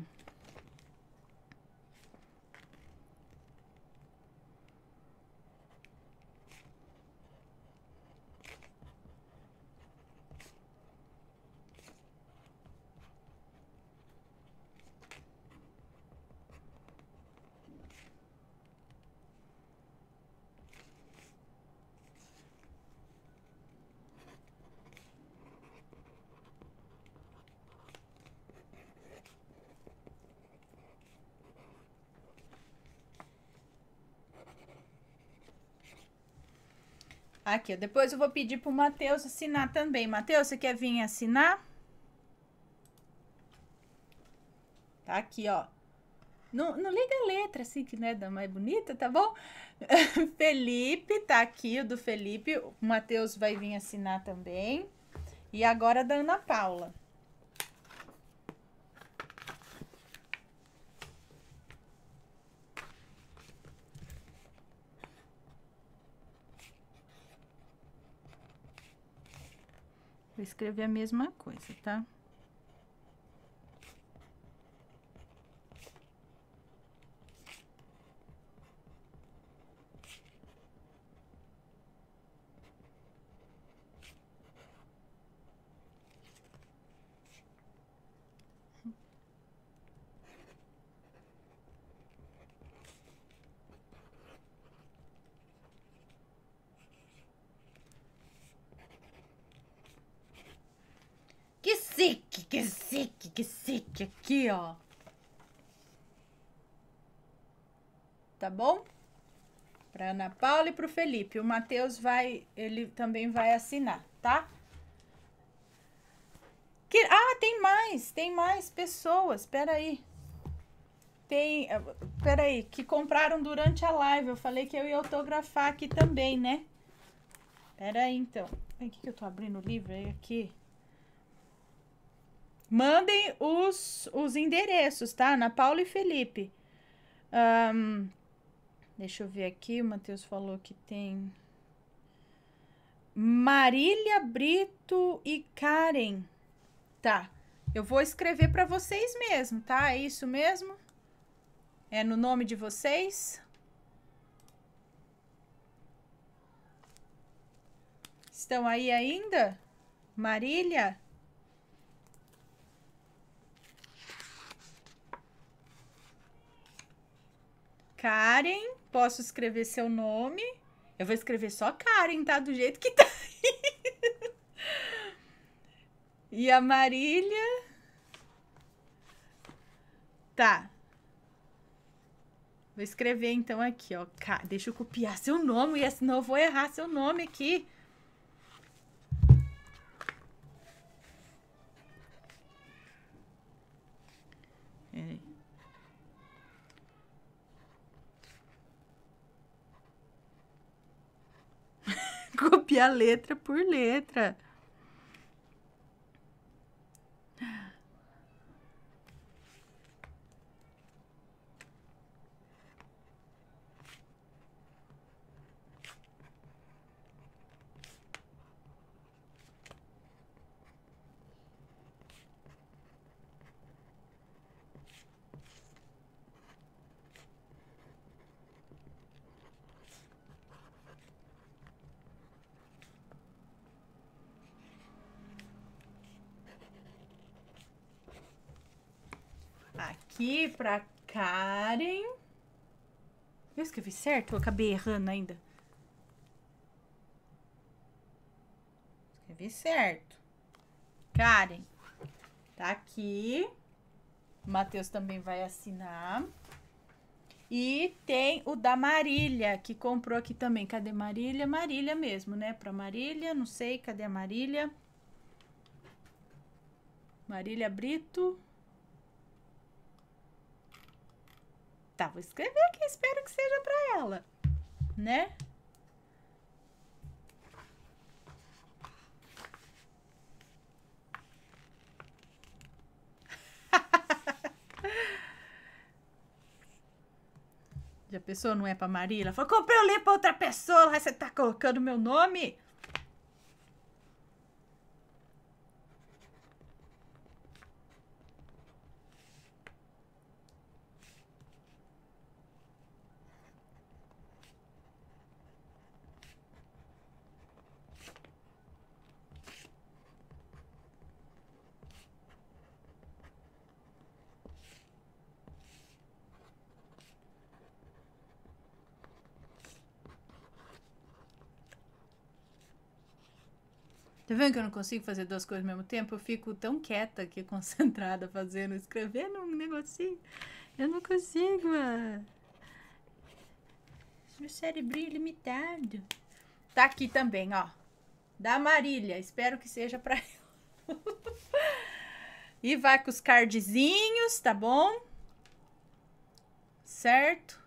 Speaker 1: Aqui, depois eu vou pedir pro Matheus assinar também. Matheus, você quer vir assinar? Tá aqui, ó. Não, não liga a letra, assim, que não é da mais bonita, tá bom? Felipe, tá aqui o do Felipe. O Matheus vai vir assinar também. E agora da Ana Paula. escrever a mesma coisa, tá? aqui, ó. Tá bom? Para Ana Paula e para o Felipe. O Matheus vai, ele também vai assinar, tá? Que, ah, tem mais, tem mais pessoas. Espera aí. Tem, espera aí, que compraram durante a live. Eu falei que eu ia autografar aqui também, né? Espera aí, então. O que, que eu tô abrindo o livro aí é aqui? Mandem os, os endereços, tá? Ana Paula e Felipe. Um, deixa eu ver aqui, o Matheus falou que tem. Marília Brito e Karen. Tá. Eu vou escrever para vocês mesmo, tá? É isso mesmo? É no nome de vocês? Estão aí ainda? Marília? Karen, posso escrever seu nome. Eu vou escrever só Karen, tá? Do jeito que tá aí. E a Marília. Tá. Vou escrever então aqui, ó. Deixa eu copiar seu nome, senão eu vou errar seu nome aqui. copiar letra por letra. aqui pra Karen. Eu escrevi certo? Eu acabei errando ainda. Escrevi certo. Karen. Tá aqui. O Matheus também vai assinar. E tem o da Marília, que comprou aqui também. Cadê Marília? Marília mesmo, né? Pra Marília, não sei. Cadê a Marília? Marília Brito. Tá, vou escrever aqui, espero que seja para ela, né? Já pessoa não é pra Marília? Falou, comprei o livro pra outra pessoa, você tá colocando meu nome? vendo que eu não consigo fazer duas coisas ao mesmo tempo? Eu fico tão quieta aqui, concentrada fazendo, escrevendo um negocinho. Eu não consigo. mano. Meu cerebrinho é limitado. Tá aqui também, ó. Da Marília. Espero que seja pra eu. e vai com os cardzinhos, tá bom? Certo?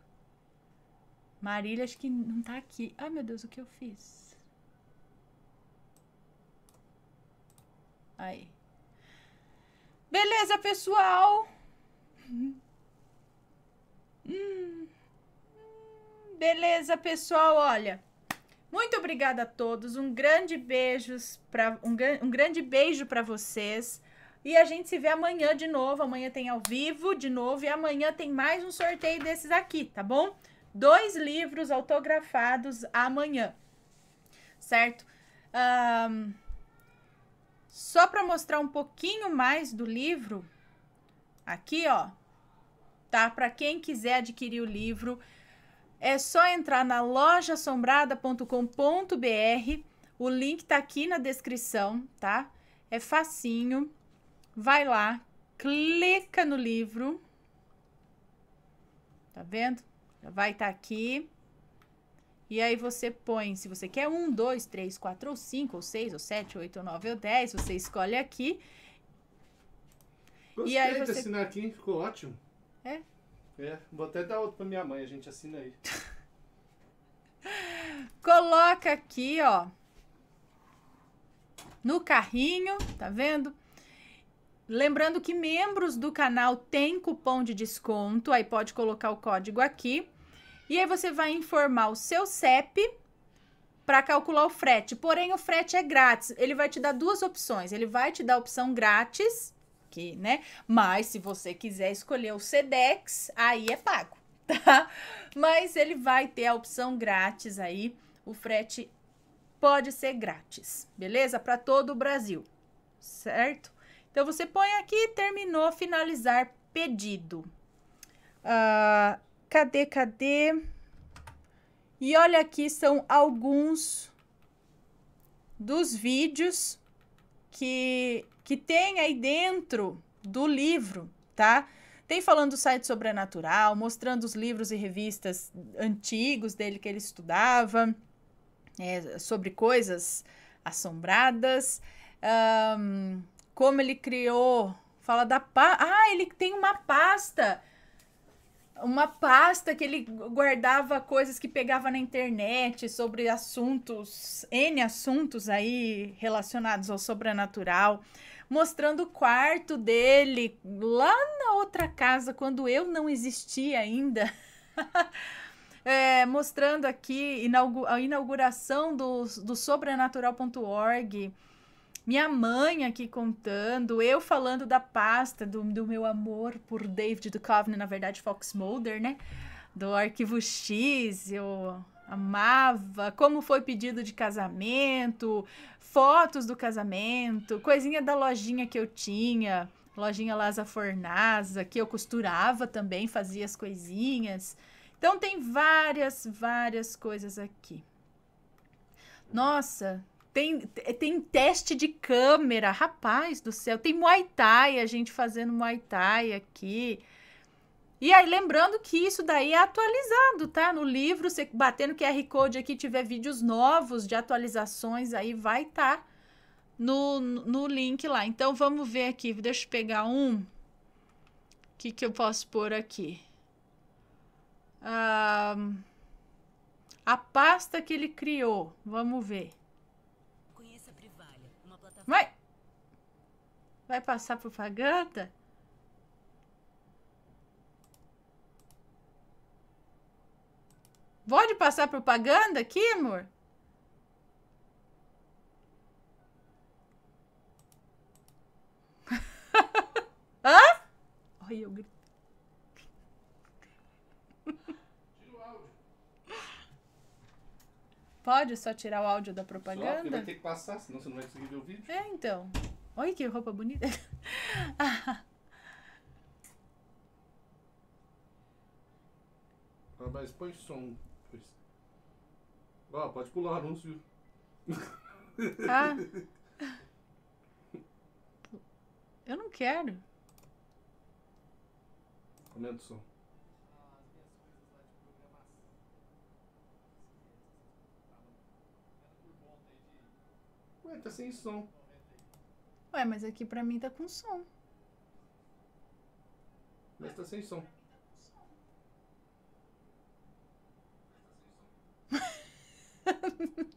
Speaker 1: Marília, acho que não tá aqui. Ai, meu Deus, o que eu fiz? Aí. Beleza, pessoal. Hum. Beleza, pessoal. Olha, muito obrigada a todos. Um grande beijos para um, um grande beijo para vocês. E a gente se vê amanhã de novo. Amanhã tem ao vivo de novo. E amanhã tem mais um sorteio desses aqui, tá bom? Dois livros autografados amanhã, certo? Um, só para mostrar um pouquinho mais do livro, aqui, ó, tá? Para quem quiser adquirir o livro, é só entrar na lojaassombrada.com.br. O link tá aqui na descrição, tá? É facinho. Vai lá, clica no livro. Tá vendo? Vai estar tá aqui. E aí você põe, se você quer um, dois, três, quatro, ou cinco, ou seis, ou sete, ou oito, ou nove, ou dez, você escolhe aqui.
Speaker 2: Gostei e aí você... de assinar aqui, ficou ótimo. É? É, vou até dar outro pra minha mãe, a gente assina aí.
Speaker 1: Coloca aqui, ó, no carrinho, tá vendo? Lembrando que membros do canal têm cupom de desconto, aí pode colocar o código aqui. E aí você vai informar o seu CEP para calcular o frete. Porém, o frete é grátis. Ele vai te dar duas opções. Ele vai te dar a opção grátis, que, né? Mas se você quiser escolher o SEDEX, aí é pago, tá? Mas ele vai ter a opção grátis aí. O frete pode ser grátis, beleza? Para todo o Brasil, certo? Então você põe aqui terminou finalizar pedido. Uh, Cadê, cadê? E olha aqui são alguns dos vídeos que, que tem aí dentro do livro, tá? Tem falando do site sobrenatural, mostrando os livros e revistas antigos dele que ele estudava, é, sobre coisas assombradas, um, como ele criou, fala da Ah, ele tem uma pasta uma pasta que ele guardava coisas que pegava na internet sobre assuntos, N assuntos aí relacionados ao sobrenatural, mostrando o quarto dele lá na outra casa, quando eu não existia ainda. é, mostrando aqui a inauguração do, do sobrenatural.org minha mãe aqui contando, eu falando da pasta, do, do meu amor por David Duchovny, na verdade Fox Mulder, né? Do Arquivo X, eu amava, como foi pedido de casamento, fotos do casamento, coisinha da lojinha que eu tinha, lojinha Laza Fornaza, que eu costurava também, fazia as coisinhas. Então tem várias, várias coisas aqui. Nossa, tem, é, tem teste de câmera, rapaz do céu. Tem Muay Thai, a gente fazendo Muay Thai aqui. E aí, lembrando que isso daí é atualizado, tá? No livro, você batendo QR Code aqui, tiver vídeos novos de atualizações, aí vai estar tá no, no link lá. Então, vamos ver aqui. Deixa eu pegar um. O que, que eu posso pôr aqui? Ah, a pasta que ele criou. Vamos ver. Vai! Vai passar propaganda? Pode passar propaganda aqui, amor? Hã? Olha eu gritando. Pode só tirar o áudio da propaganda? Só, porque vai ter
Speaker 2: que passar, senão você não vai conseguir ver o vídeo. É,
Speaker 1: então. Olha que roupa bonita.
Speaker 2: ah, mas põe som. Ó, pode pular o anúncio. Ah.
Speaker 1: Eu não quero. Aumenta o som. Ué, tá sem som. Ué, mas aqui pra mim tá com som.
Speaker 2: Mas tá sem som.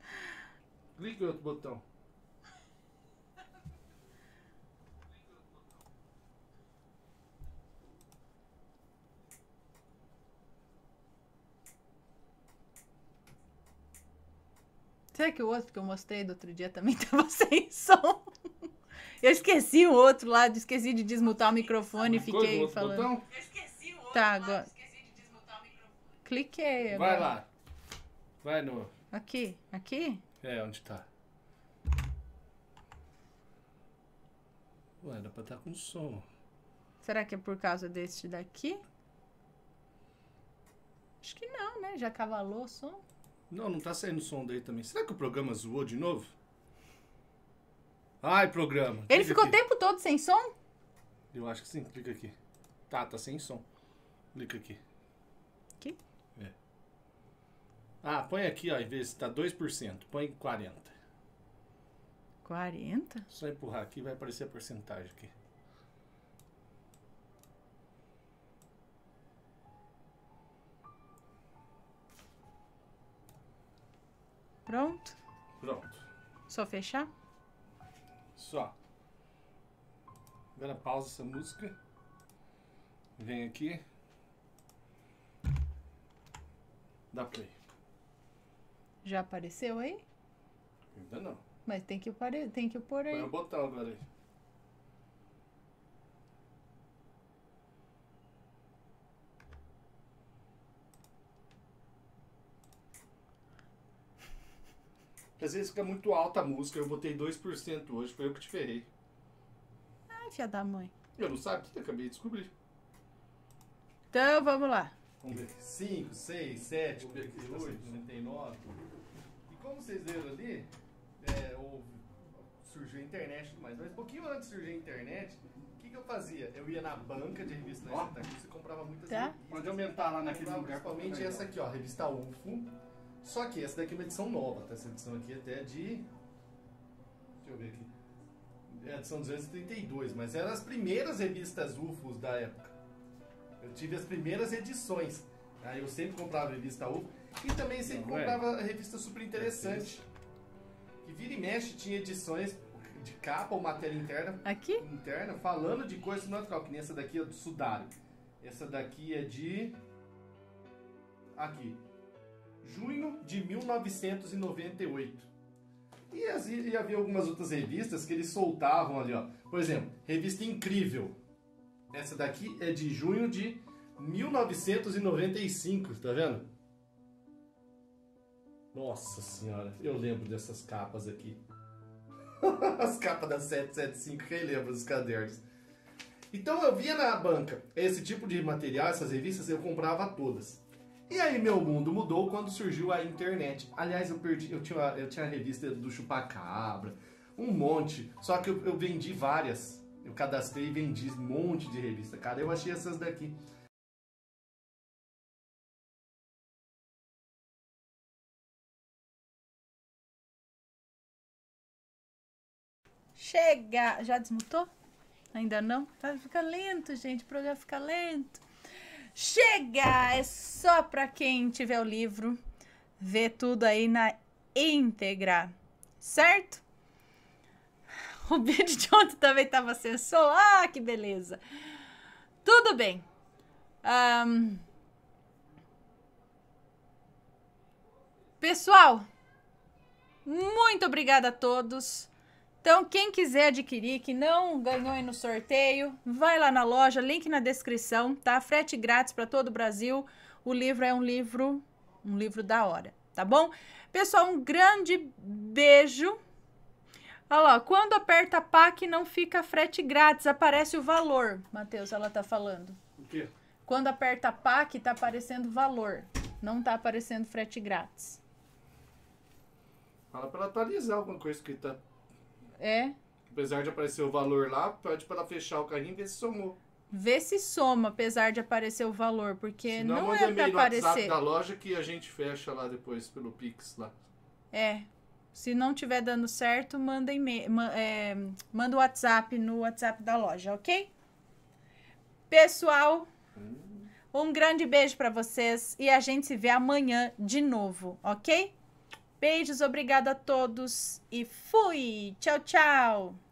Speaker 2: Clique no outro botão.
Speaker 1: Será que o outro que eu mostrei do outro dia também estava sem som? Eu esqueci o outro lado, esqueci de desmutar o microfone e fiquei Coisa, falando. Botão? Eu esqueci o outro tá, lado, agora... esqueci de desmutar o microfone. Cliquei agora. Vai lá. Vai no... Aqui? Aqui?
Speaker 2: É, onde tá. Ué, dá pra estar tá com som.
Speaker 1: Será que é por causa deste daqui? Acho que não, né? Já cavalou o som.
Speaker 2: Não, não tá saindo som daí também. Será que o programa zoou de novo? Ai, programa. Ele ficou aqui. o
Speaker 1: tempo todo sem som?
Speaker 2: Eu acho que sim. Clica aqui. Tá, tá sem som. Clica aqui. Aqui? É. Ah, põe aqui, ó, e vez se tá 2%. Põe 40.
Speaker 1: 40?
Speaker 2: Só empurrar aqui vai aparecer a porcentagem aqui. Pronto? Pronto. Só fechar? Só. Agora pausa essa música. Vem aqui. Dá play.
Speaker 1: Já apareceu aí? Ainda não. Mas tem que, pare... tem que pôr aí. Põe o
Speaker 2: botão agora aí. Às vezes fica muito alta a música. Eu botei 2% hoje, foi eu que te ferrei.
Speaker 1: Ai, ah, filha da mãe.
Speaker 2: Eu não sabia, eu acabei de descobrir.
Speaker 1: Então, vamos lá.
Speaker 2: Vamos ver. 5, 6, 7, 8, 99. E como vocês viram ali, é, houve, surgiu a internet e tudo mais. Mas um pouquinho antes de surgir a internet, o que, que, eu fazia? Eu ia na banca de revista na oh. Santa comprava muitas tá. revistas. Pode aumentar lá naquele lugar. Principalmente essa aqui, ó, a revista UFO só que essa daqui é uma edição nova, tá? Essa edição aqui até é de... Deixa eu ver aqui. É a edição 232, mas eram as primeiras revistas UFOs da época. Eu tive as primeiras edições. Aí eu sempre comprava a revista UFO e também sempre Não é? comprava é? a revista Super Interessante. É que vira e mexe tinha edições de capa ou matéria interna. Aqui? Interna, falando de coisa natural, que nem essa daqui é do Sudário. Essa daqui é de. Aqui junho de 1998. E, as, e havia algumas outras revistas que eles soltavam ali, ó. Por exemplo, revista Incrível. Essa daqui é de junho de 1995, tá vendo? Nossa senhora, eu lembro dessas capas aqui. As capas da 775, quem lembra dos cadernos? Então eu via na banca esse tipo de material, essas revistas, eu comprava todas. E aí meu mundo mudou quando surgiu a internet. Aliás, eu perdi, eu tinha, eu tinha a revista do Chupacabra, um monte. Só que eu, eu vendi várias. Eu cadastrei e vendi um monte de revista. Cara, eu achei essas daqui.
Speaker 1: Chega! Já desmutou? Ainda não? Tá, fica lento, gente. O programa fica lento. Chega! É só para quem tiver o livro ver tudo aí na íntegra, certo? O vídeo de ontem também estava sensor. Ah, que beleza! Tudo bem. Um... Pessoal, muito obrigada a todos. Então, quem quiser adquirir, que não ganhou aí no sorteio, vai lá na loja, link na descrição, tá? Frete grátis para todo o Brasil. O livro é um livro, um livro da hora, tá bom? Pessoal, um grande beijo. Olha lá, quando aperta PAC não fica frete grátis, aparece o valor, Matheus, ela tá falando. O quê? Quando aperta PAC tá aparecendo valor, não tá aparecendo frete grátis.
Speaker 2: Fala para atualizar alguma coisa que tá é. Apesar de aparecer o valor lá, pode para fechar o carrinho e ver se somou.
Speaker 1: Vê se soma, apesar de aparecer o valor, porque Senão, não é para aparecer. WhatsApp da
Speaker 2: loja que a gente fecha lá depois pelo Pix lá.
Speaker 1: É. Se não tiver dando certo, manda, email, é, manda o WhatsApp no WhatsApp da loja, ok? Pessoal, hum. um grande beijo para vocês e a gente se vê amanhã de novo, ok? Beijos, obrigada a todos e fui! Tchau, tchau!